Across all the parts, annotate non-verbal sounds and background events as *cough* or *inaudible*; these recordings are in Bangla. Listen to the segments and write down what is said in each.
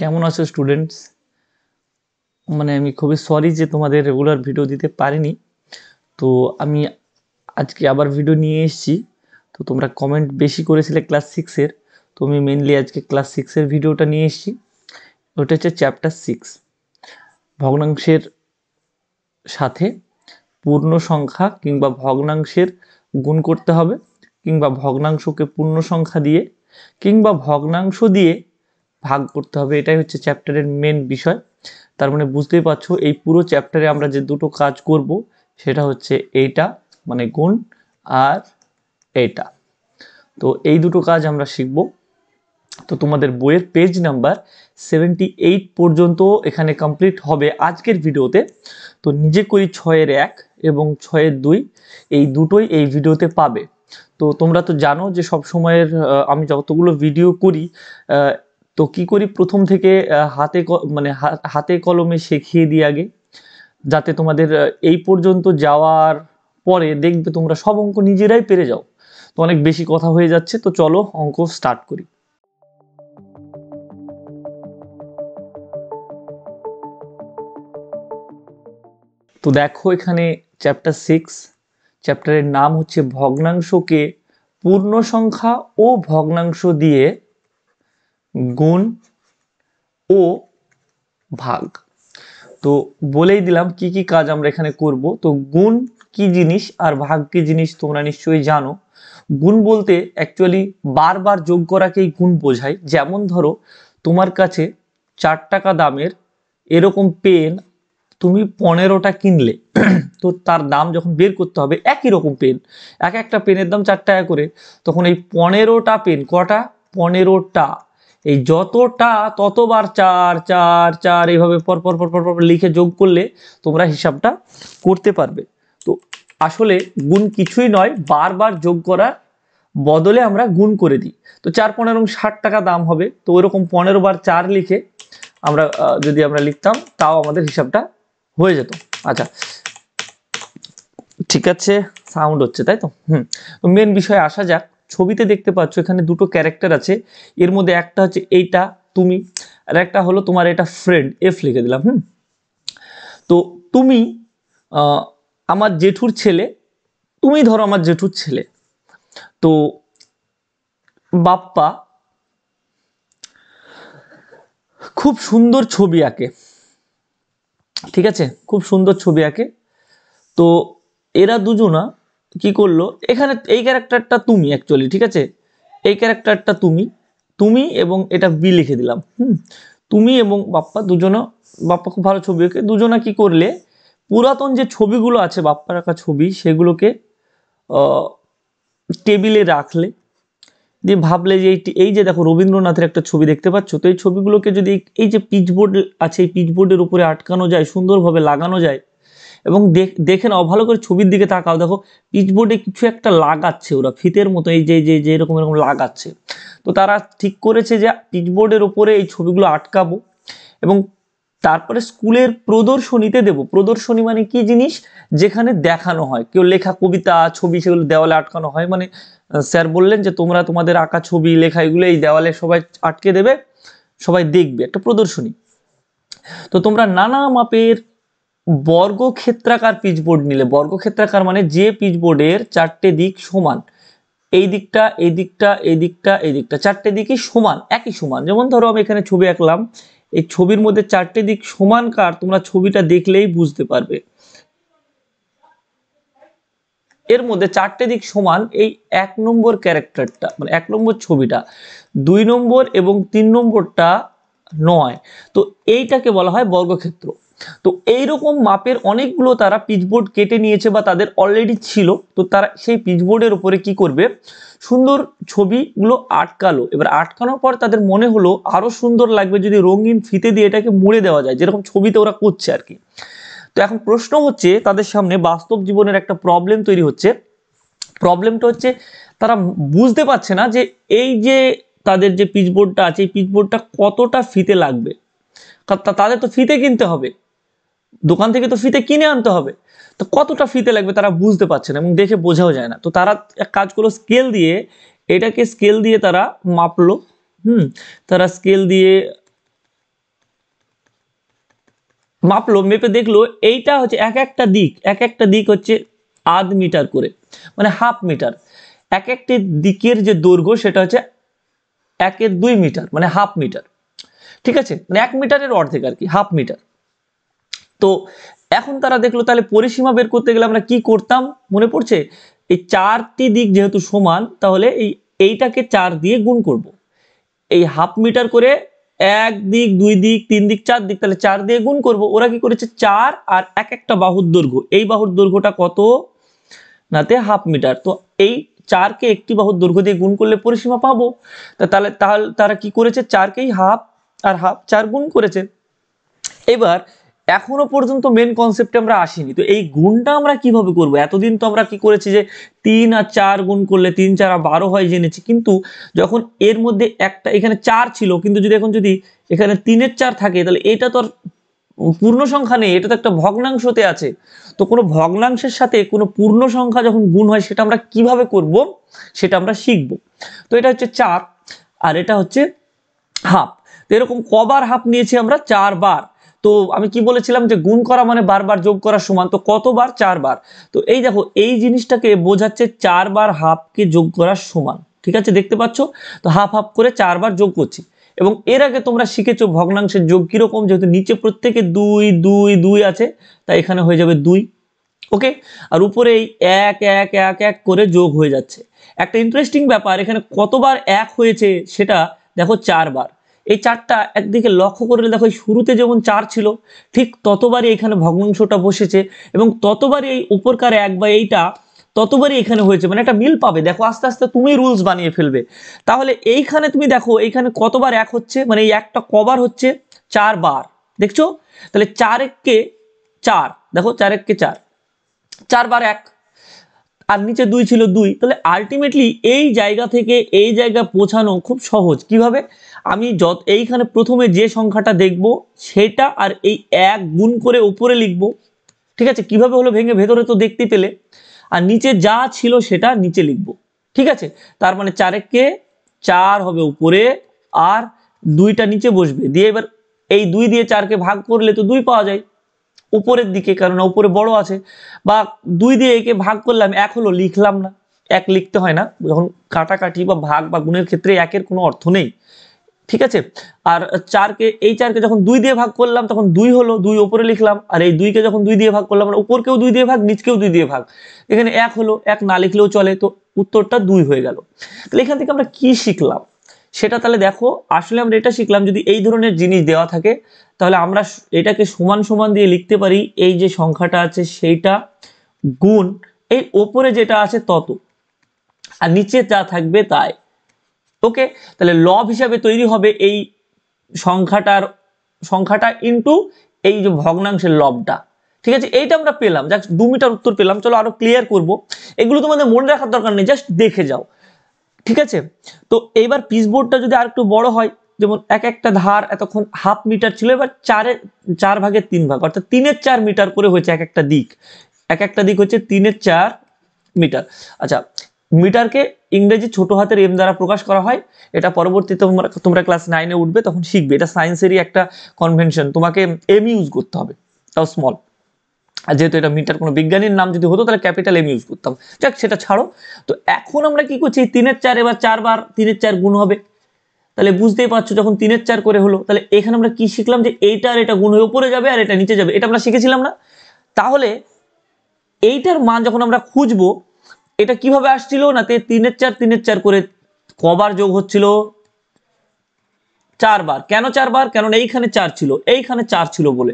কেমন আছো স্টুডেন্টস মানে আমি খুবই সরি যে তোমাদের রেগুলার ভিডিও দিতে পারিনি তো আমি আজকে আবার ভিডিও নিয়ে এসেছি তো তোমরা কমেন্ট বেশি করেছিলে ক্লাস সিক্সের তো আমি মেনলি আজকে ক্লাস সিক্সের ভিডিওটা নিয়ে এসেছি ওটা হচ্ছে চ্যাপ্টার সিক্স ভগ্নাংশের সাথে পূর্ণ সংখ্যা কিংবা ভগ্নাংশের গুণ করতে হবে কিংবা ভগ্নাংশকে পূর্ণ সংখ্যা দিয়ে কিংবা ভগ্নাংশ দিয়ে ভাগ করতে হবে এটাই হচ্ছে চ্যাপ্টারের মেন বিষয় তার মানে বুঝতেই পারছো এই পুরো চ্যাপ্টারে আমরা যে দুটো কাজ করব সেটা হচ্ছে এইটা মানে গুণ আর এইটা তো এই দুটো কাজ আমরা শিখব তো তোমাদের বইয়ের পেজ নাম্বার সেভেন্টি এইট পর্যন্ত এখানে কমপ্লিট হবে আজকের ভিডিওতে তো নিজে করি ছয়ের এক এবং ছয়ের দুই এই দুটোই এই ভিডিওতে পাবে তো তোমরা তো জানো যে সব সময়ের আমি যতগুলো ভিডিও করি তো কি করি প্রথম থেকে হাতে মানে হাতে কলমে শিখিয়ে দিই আগে যাতে তোমাদের এই পর্যন্ত যাওয়ার পরে দেখবে তোমরা সব অঙ্ক নিজেরাই পেরে যাও তো অনেক বেশি কথা হয়ে যাচ্ছে তো চলো অঙ্ক স্টার্ট করি তো দেখো এখানে চ্যাপ্টার সিক্স চ্যাপ্টারের নাম হচ্ছে ভগ্নাংশকে পূর্ণ সংখ্যা ও ভগ্নাংশ দিয়ে গুণ ও ভাগ তো বলেই দিলাম কি কি কাজ আমরা এখানে করব তো গুণ কি জিনিস আর ভাগ কি জিনিস তোমরা নিশ্চয়ই জানো গুণ বলতে অ্যাকচুয়ালি বারবার যোগ করাকেই গুণ বোঝায় যেমন ধরো তোমার কাছে চার টাকা দামের এরকম পেন তুমি পনেরোটা কিনলে *clears throat* তো তার দাম যখন বের করতে হবে একই রকম পেন এক একটা পেনের দাম চার টাকা করে তখন এই পনেরোটা পেন কটা পনেরোটা এই যতটা ততবার চার চার চার এইভাবে পরপর পরপর পর লিখে যোগ করলে তোমরা হিসাবটা করতে পারবে তো আসলে গুণ কিছুই নয় বারবার যোগ করার বদলে আমরা গুণ করে দিই তো চার পনেরো ষাট টাকা দাম হবে তো ওইরকম পনেরো বার চার লিখে আমরা যদি আমরা লিখতাম তাও আমাদের হিসাবটা হয়ে যেত আচ্ছা ঠিক আছে সাউন্ড হচ্ছে তাই তো হুম তো মেন বিষয়ে আসা যাক ছবিতে দেখতে পাচ্ছ এখানে দুটো ক্যারেক্টার আছে এর মধ্যে একটা হচ্ছে এইটা তুমি আর একটা হলো তোমার এটা ফ্রেন্ড এফ লিখে দিলাম হুম তো তুমি আমার জেঠুর ছেলে তুমি ধরো আমার জেঠুর ছেলে তো বাপ্পা খুব সুন্দর ছবি আঁকে ঠিক আছে খুব সুন্দর ছবি আঁকে তো এরা দুজনা কি করলো এখানে এই ক্যারেক্টারটা তুমি অ্যাকচুয়ালি ঠিক আছে এই ক্যারেক্টারটা তুমি তুমি এবং এটা বি লিখে দিলাম হুম তুমি এবং বাপ্পা দুজনও বাপ্পা খুব ভালো ছবি ওকে দুজনা কি করলে পুরাতন যে ছবিগুলো আছে বাপ্পা রাখা ছবি সেগুলোকে টেবিলে রাখলে দিয়ে ভাবলে যে এই যে দেখো রবীন্দ্রনাথের একটা ছবি দেখতে পাচ্ছ তো এই ছবিগুলোকে যদি এই যে পিচবোর্ড আছে এই পিচবোর্ডের উপরে আটকানো যায় সুন্দরভাবে লাগানো যায় এবং দেখে নাও ভালো করে ছবির দিকে তাকাও দেখো পিচবোর্ডে কিছু একটা লাগাচ্ছে ওরা ফিতের মতো এই যে যে এরকম এরকম লাগাচ্ছে তো তারা ঠিক করেছে যে পিচবোর্ডের ওপরে এই ছবিগুলো আটকাবো এবং তারপরে স্কুলের প্রদর্শনীতে দেব প্রদর্শনী মানে কি জিনিস যেখানে দেখানো হয় কেউ লেখা কবিতা ছবি সেগুলো দেওয়ালে আটকানো হয় মানে স্যার বললেন যে তোমরা তোমাদের আঁকা ছবি লেখা এগুলো এই দেওয়ালে সবাই আটকে দেবে সবাই দেখবে একটা প্রদর্শনী তো তোমরা নানা মাপের বর্গক্ষেত্রাকার পিচবোর্ড নিলে বর্গক্ষেত্রাকার মানে যে পিচবোর্ডের চারটে দিক সমান এই দিকটা এই দিকটা এই দিকটা এই দিকটা চারটে দিকই সমান একই সমান যেমন ধরো আমি এখানে ছবি আঁকলাম এই ছবির মধ্যে চারটে দিক সমান কার তোমরা ছবিটা দেখলেই বুঝতে পারবে এর মধ্যে চারটে দিক সমান এই এক নম্বর ক্যারেক্টারটা মানে এক নম্বর ছবিটা দুই নম্বর এবং তিন নম্বরটা নয় তো এইটাকে বলা হয় বর্গক্ষেত্র তো এইরকম মাপের অনেকগুলো তারা পিচবোর্ড কেটে নিয়েছে বা তাদের অলরেডি ছিল তো তারা সেই পিচবোর্ডের উপরে কি করবে সুন্দর ছবিগুলো আটকালো এবার আটকানোর পর তাদের মনে হলো আরও সুন্দর লাগবে যদি রঙিন ফিতে দিয়ে এটাকে মুড়ে দেওয়া যায় যেরকম ছবিতে ওরা করছে আর কি তো এখন প্রশ্ন হচ্ছে তাদের সামনে বাস্তব জীবনের একটা প্রবলেম তৈরি হচ্ছে প্রবলেমটা হচ্ছে তারা বুঝতে পারছে না যে এই যে তাদের যে পিচবোর্ডটা আছে এই পিচবোর্ডটা কতটা ফিতে লাগবে তাদের তো ফিতে কিনতে হবে দোকান থেকে তো ফিতে কিনে আনতে হবে তো কতটা ফিতে লাগবে তারা বুঝতে পারছে না এবং দেখে বোঝাও যায় না তো তারা এক কাজ করলো স্কেল দিয়ে এটাকে স্কেল দিয়ে তারা মাপলো হুম তারা স্কেল দিয়ে মাপলো মেপে দেখলো এইটা হচ্ছে এক একটা দিক এক একটা দিক হচ্ছে আধ মিটার করে মানে হাফ মিটার এক একটি দিকের যে দৈর্ঘ্য সেটা হচ্ছে একের দুই মিটার মানে হাফ মিটার ঠিক আছে মানে এক মিটারের অর্ধেক আর কি হাফ মিটার তো এখন তারা দেখলো তাহলে পরিসীমা বের করতে গেলে আমরা কি করতাম মনে পড়ছে এই চারটি দিক যেহেতু সমান তাহলে এই এইটাকে চার দিয়ে গুণ করব। এই হাফ মিটার করে এক দিক দুই দিক তিন দিক চার দিক তাহলে চার দিয়ে গুণ করব ওরা কি করেছে চার আর এক একটা বাহুর দৈর্ঘ্য এই বাহুর দৈর্ঘ্যটা কত নাতে হাফ মিটার তো এই চারকে একটি বাহুর দৈর্ঘ্য দিয়ে গুণ করলে পরিসীমা পাবো তাহলে তাহলে তারা কি করেছে চারকেই হাফ আর হাফ চার গুণ করেছে এবার এখনো পর্যন্ত মেন কনসেপ্টে আমরা আসিনি তো এই গুণটা আমরা কিভাবে করব এতদিন তো আমরা কি করেছি যে তিন আর চার গুণ করলে তিন চার আর বারো হয় জেনেছি কিন্তু যখন এর মধ্যে একটা এখানে চার ছিল কিন্তু যদি এখন যদি এখানে তিনের চার থাকে তাহলে এটা তো পূর্ণ সংখ্যা নেই এটা তো একটা ভগ্নাংশতে আছে তো কোনো ভগ্নাংশের সাথে কোনো পূর্ণ সংখ্যা যখন গুণ হয় সেটা আমরা কিভাবে করব সেটা আমরা শিখব তো এটা হচ্ছে চার আর এটা হচ্ছে হাফ তো এরকম কবার হাফ নিয়েছি আমরা চারবার তো আমি কি বলেছিলাম যে গুণ করা মানে বারবার যোগ করা সমান তো কতবার চারবার তো এই দেখো এই জিনিসটাকে বোঝাচ্ছে চারবার হাফকে যোগ করার সমান ঠিক আছে দেখতে পাচ্ছ তো হাফ হাফ করে চারবার যোগ করছি এবং এর আগে তোমরা শিখেছো ভগ্নাংশের যোগ কীরকম যেহেতু নিচে প্রত্যেকে দুই দুই দুই আছে তাই এখানে হয়ে যাবে দুই ওকে আর উপরে এই এক এক এক এক করে যোগ হয়ে যাচ্ছে একটা ইন্টারেস্টিং ব্যাপার এখানে কতবার এক হয়েছে সেটা দেখো চারবার এই চারটা একদিকে লক্ষ্য করলে দেখো শুরুতে যেমন চার ছিল ঠিক ততবারই এখানে ভগ্নাংশটা বসেছে এবং ততবারই এই উপরকারে এক বা এইটা ততবারই এখানে হয়েছে মানে একটা মিল পাবে দেখো আস্তে আস্তে তুমি রুলস বানিয়ে ফেলবে তাহলে এইখানে তুমি দেখো এইখানে কতবার এক হচ্ছে মানে এই একটা কবার হচ্ছে চার বার দেখছো তাহলে চার কে চার দেখো চার কে চার চারবার এক আর নিচে দুই ছিল দুই তাহলে আলটিমেটলি এই জায়গা থেকে এই জায়গা পৌঁছানো খুব সহজ কিভাবে আমি যত এইখানে প্রথমে যে সংখ্যাটা দেখব সেটা আর এই এক গুণ করে উপরে লিখব ঠিক আছে কিভাবে হলো ভেঙে ভেতরে তো দেখতে পেলে আর নিচে যা ছিল সেটা নিচে লিখব ঠিক আছে তার মানে চারেককে চার হবে উপরে আর দুইটা নিচে বসবে দিয়ে এবার এই দুই দিয়ে চারকে ভাগ করলে তো দুই পাওয়া যায় উপরের দিকে কারণ উপরে বড় আছে বা দুই দিয়ে একে ভাগ করলাম এক হলো লিখলাম না এক লিখতে হয় না যখন কাটাকাটি বা ভাগ বা গুণের ক্ষেত্রে একের কোনো অর্থ নেই ঠিক আছে আর চারকে এই চারকে যখন দুই দিয়ে ভাগ করলাম তখন দুই হলো দুই ওপরে লিখলাম আর এই দুইকে যখন দুই দিয়ে ভাগ করলাম মানে উপরকেও দুই দিয়ে ভাগ নিচকেও দুই দিয়ে ভাগ এখানে এক হলো এক না লিখলেও চলে তো উত্তরটা দুই হয়ে গেল তাহলে এখান থেকে আমরা কি শিখলাম সেটা তাহলে দেখো আসলে আমরা এটা শিখলাম যদি এই ধরনের জিনিস দেওয়া থাকে তাহলে আমরা এটাকে সমান সমান দিয়ে লিখতে পারি এই যে সংখ্যাটা আছে সেইটা গুণ এই ওপরে যেটা আছে তত আর নিচে যা থাকবে তাই ওকে তাহলে লব হিসাবে তৈরি হবে এই সংখ্যাটার সংখ্যাটা ইন্টু এই যে ভগ্নাংশের লবটা ঠিক আছে এইটা আমরা পেলাম যাক দু মিটার উত্তর পেলাম চলো আরো ক্লিয়ার করব এগুলো তোমাদের মনে রাখার দরকার নেই জাস্ট দেখে যাও ঠিক আছে তো এইবার পিচবোর্ডটা যদি আর একটু বড় হয় যেমন এক একটা ধার এতক্ষণ হাফ মিটার ছিল এবার চারে চার ভাগের তিন ভাগ অর্থাৎ তিনের চার মিটার করে হয়েছে এক একটা দিক এক একটা দিক হচ্ছে তিনের চার মিটার আচ্ছা মিটারকে ইংরেজি ছোট হাতের এম দ্বারা প্রকাশ করা হয় এটা পরবর্তীতে তোমরা তোমরা ক্লাস নাইনে উঠবে তখন শিখবে এটা সায়েন্সেরই একটা কনভেনশন তোমাকে এম ইউজ করতে হবে তাও স্মল আর যেহেতু এটা মিটার কোনো বিজ্ঞানীর নাম যদি হতো তাহলে ক্যাপিটাল এম ইউজ করতাম যাক সেটা ছাড়ো তো এখন আমরা কি করছি তিনের চার এবার চারবার তিনের চার গুণ হবে তাহলে বুঝতেই পারছো যখন তিনের চার করে হলো তাহলে এখানে আমরা কি শিখলাম যে এইটা আর এটা গুণ হয়ে উপরে যাবে আর এটা নিচে যাবে এটা আমরা শিখেছিলাম না তাহলে এইটার মান যখন আমরা খুঁজবো এটা কিভাবে আসছিল না তে তিনের চার তিনের চার করে কবার যোগ হচ্ছিল চারবার কেন চারবার কেন এইখানে চার ছিল এইখানে চার ছিল বলে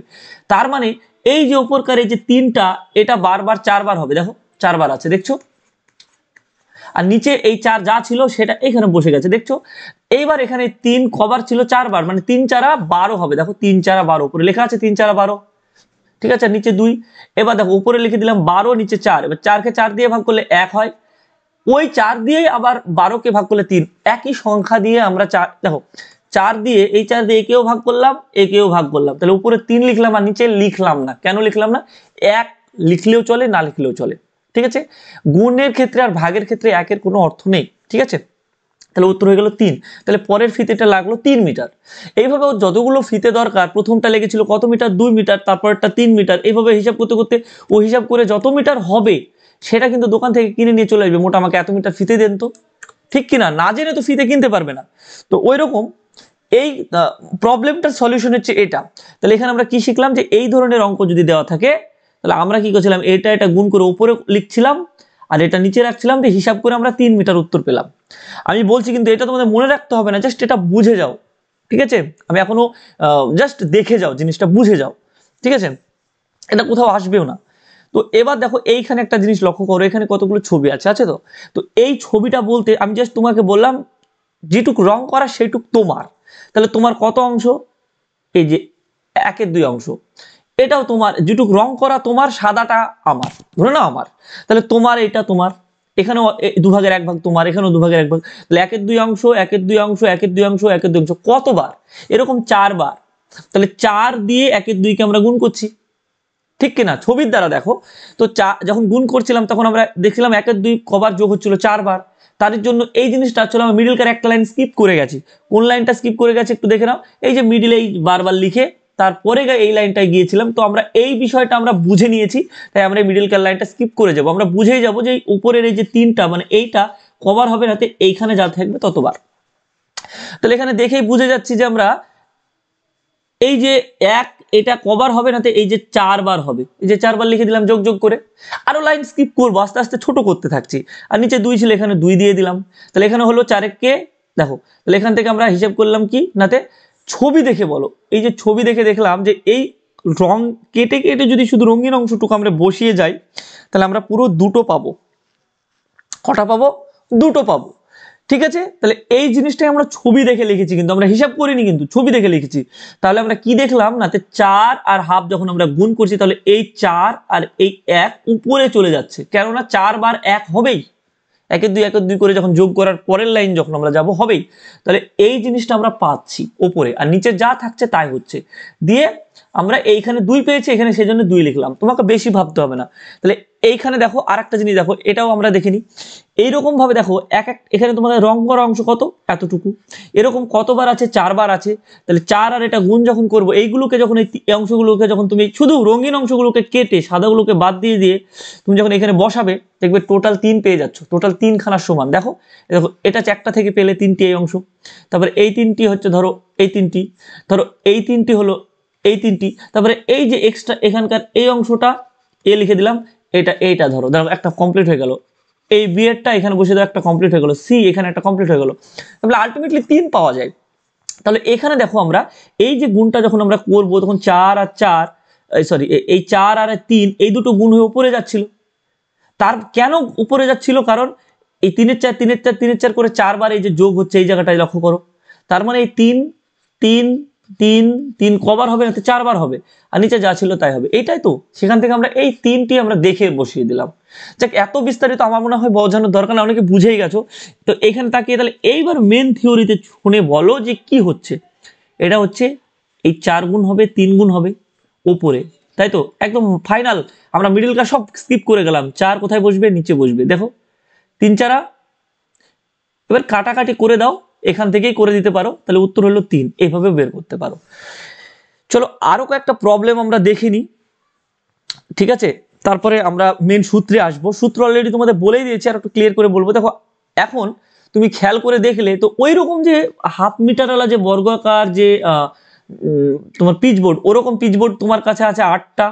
তার মানে এই যে উপরকারে যে তিনটা এটা বারবার চারবার হবে দেখো চারবার আছে দেখছো আর নিচে এই চার যা ছিল সেটা এখানে বসে গেছে দেখছো এইবার এখানে তিন কবার ছিল চারবার মানে তিন চারা বারো হবে দেখো তিন চারা বারো উপরে লেখা আছে তিন চারা বারো ঠিক আছে নিচে দুই এবার দেখো উপরে লিখে দিলাম বারো নিচে চার এবার চারকে চার দিয়ে ভাগ করলে এক হয় ওই চার দিয়েই আবার বারোকে ভাগ করলে তিন একই সংখ্যা দিয়ে আমরা চার দেখো চার দিয়ে এই চার দিয়ে একেও ভাগ করলাম একেও ভাগ করলাম তাহলে উপরে তিন লিখলাম আর নিচে লিখলাম না কেন লিখলাম না এক লিখলেও চলে না লিখলেও চলে ঠিক আছে গুণের ক্ষেত্রে আর ভাগের ক্ষেত্রে একের কোনো অর্থ নেই ঠিক আছে তাহলে উত্তর হয়ে গেল তিন তাহলে পরের ফিতেটা লাগলো তিন মিটার এইভাবে ও যতগুলো ফিতে দরকার প্রথমটা লেগেছিল কত মিটার দুই মিটার তারপরটা তিন মিটার এইভাবে হিসাব করতে করতে ও হিসাব করে যত মিটার হবে সেটা কিন্তু দোকান থেকে কিনে নিয়ে চলে আসবে মোটা আমাকে এত মিটার ফিতে দেন তো ঠিক কিনা না জেনে তো ফিতে কিনতে পারবে না তো ওই রকম এই প্রবলেমটার সলিউশন হচ্ছে এটা তাহলে এখানে আমরা কি শিখলাম যে এই ধরনের অঙ্ক যদি দেওয়া থাকে তাহলে আমরা কি করছিলাম এটা এটা গুণ করে উপরে লিখছিলাম আর এটা নিচে রাখছিলাম যে হিসাব করে আমরা তিন মিটার উত্তর পেলাম আমি বলছি কিন্তু এটা তোমাদের মনে রাখতে হবে না জাস্ট এটা বুঝে যাও ঠিক আছে আমি এখনও জাস্ট দেখে যাও জিনিসটা বুঝে যাও ঠিক আছে এটা কোথাও আসবেও না তো এবার দেখো এইখানে একটা জিনিস লক্ষ্য করো এখানে কতগুলো ছবি আছে আছে তো তো এই ছবিটা বলতে আমি জাস্ট তোমাকে বললাম যেটুক রং করা সেইটুক তোমার তাহলে তোমার কত অংশ এই যে একের দুই অংশ এটাও তোমার যেটুকু রং করা তোমার সাদাটা আমার ধরে নাও আমার তাহলে তোমার এটা তোমার এখানেও দুভাগের এক ভাগ তোমার এখানেও দুভাগের এক ভাগ তাহলে একের দুই অংশ একের দুই অংশ একের দুই অংশ একের দুই অংশ কতবার এরকম চারবার তাহলে চার দিয়ে একের দুইকে আমরা গুণ করছি ঠিক কিনা ছবির দ্বারা দেখো তো চা যখন গুণ করছিলাম তখন আমরা দেখছিলাম একের দুই কবার যোগ হচ্ছিল চারবার তার জন্য এই জিনিসটা হচ্ছিল আমরা মিডিল কার একটা লাইন স্কিপ করে গেছি কোন লাইনটা স্কিপ করে গেছে একটু দেখে নাও এই যে মিডিলে এই বারবার লিখে তারপরে এই লাইনটায় গিয়েছিলাম তো আমরা এই বিষয়টা আমরা বুঝে নিয়েছি তাই আমরা মিডিল কার লাইনটা স্কিপ করে যাব আমরা বুঝে যাব যে উপরের এই যে তিনটা মানে এইটা কবার হবে রাতে এইখানে যা থাকবে ততবার তাহলে এখানে দেখেই বুঝে যাচ্ছি যে আমরা এই যে এক এটা কবার হবে নাতে এই যে চারবার হবে এই যে চারবার লিখে দিলাম যোগ যোগ করে আরও লাইন স্কিপ করবো আস্তে আস্তে ছোট করতে থাকছি আর নিচে দুই ছিল এখানে দুই দিয়ে দিলাম তাহলে এখানে হলো চারেককে দেখো তাহলে এখান থেকে আমরা হিসেব করলাম কি নাতে ছবি দেখে বলো এই যে ছবি দেখে দেখলাম যে এই রং কেটে কেটে যদি শুধু রঙিন অংশটুকু আমরা বসিয়ে যাই তাহলে আমরা পুরো দুটো পাবো কটা পাবো দুটো পাবো ঠিক আছে তাহলে এই জিনিসটাই আমরা ছবি দেখে লিখেছি কিন্তু আমরা হিসাব করিনি কিন্তু ছবি দেখে লিখেছি তাহলে আমরা কি দেখলাম না চার আর হাফ যখন আমরা গুণ করছি তাহলে এই চার আর এই এক উপরে চলে যাচ্ছে কেননা চার বার এক হবেই একে দুই একে দুই করে যখন যোগ করার পরের লাইন যখন আমরা যাব হবেই তাহলে এই জিনিসটা আমরা পাচ্ছি ওপরে আর নিচে যা থাকছে তাই হচ্ছে দিয়ে আমরা এইখানে দুই পেয়েছি এখানে সেই জন্য দুই লিখলাম তোমাকে বেশি ভাবতে হবে না তাহলে এইখানে দেখো আর একটা জিনিস দেখো এটাও আমরা দেখিনি ভাবে দেখো এক এক এখানে তোমাদের রং করা অংশ কত এতটুকু এরকম কতবার আছে চারবার আছে তাহলে চার আর এটা গুণ যখন করব এইগুলোকে যখন এই অংশগুলোকে যখন তুমি শুধু রঙিন অংশগুলোকে কেটে সাদাগুলোকে বাদ দিয়ে দিয়ে তুমি যখন এখানে বসাবে দেখবে টোটাল তিন পেয়ে যাচ্ছ টোটাল তিন খানার সমান দেখো দেখো এটা চারটা থেকে পেলে তিনটি এই অংশ তারপরে এই তিনটি হচ্ছে ধরো এই তিনটি ধরো এই তিনটি হলো এই তিনটি তারপরে এই যে এক্সট্রা এখানকার এই অংশটা এ লিখে দিলাম এটা এইটা ধরো ধরো একটা কমপ্লিট হয়ে গেল এই এরটা এখানে বসে দাও একটা কমপ্লিট হয়ে গেলো সি এখানে একটা কমপ্লিট হয়ে গেলো তাহলে আলটিমেটলি তিন পাওয়া যায় তাহলে এখানে দেখো আমরা এই যে গুণটা যখন আমরা করবো তখন চার আর চার সরি এই চার আর তিন এই দুটো গুণ হয়ে উপরে যাচ্ছিল তার কেন উপরে যাচ্ছিল কারণ এই তিনের চার তিনের চার তিনের চার করে চারবার এই যে যোগ হচ্ছে এই জায়গাটায় লক্ষ্য করো তার মানে এই তিন তিন তিন তিন কবার হবে না চারবার হবে আর নিচে যা ছিল তাই হবে এইটাই তো সেখান থেকে আমরা এই তিনটি আমরা দেখে বসিয়ে দিলাম যাক এত বিস্তারিত আমার মনে হয় বোঝানোর দরকার না অনেকে বুঝেই গেছো তো এখানে তাকিয়ে তাহলে এইবার মেন থিওরিতে শুনে বলো যে কি হচ্ছে এটা হচ্ছে এই চার গুণ হবে তিন গুণ হবে ওপরে তাই তো একদম ফাইনাল আমরা মিডিল ক্লাস সব স্কিপ করে গেলাম চার কোথায় বসবে নিচে বসবে দেখো তিন চারা এবার কাটাকাটি করে দাও এখান থেকেই করে দিতে পারো তাহলে উত্তর হলো তিন এভাবে বের করতে পারো চলো আরও কয়েকটা প্রবলেম আমরা দেখিনি ঠিক আছে তারপরে আমরা মেন সূত্রে আসবো সূত্র অলরেডি তোমাদের বলেই দিয়েছি আর একটু ক্লিয়ার করে বলবো দেখো এখন তুমি খেয়াল করে দেখলে তো ওই রকম যে হাফ মিটারওয়ালা যে বর্গাকার যে তোমার পিচবোর্ড ওরকম পিচবোর্ড তোমার কাছে আছে আটটা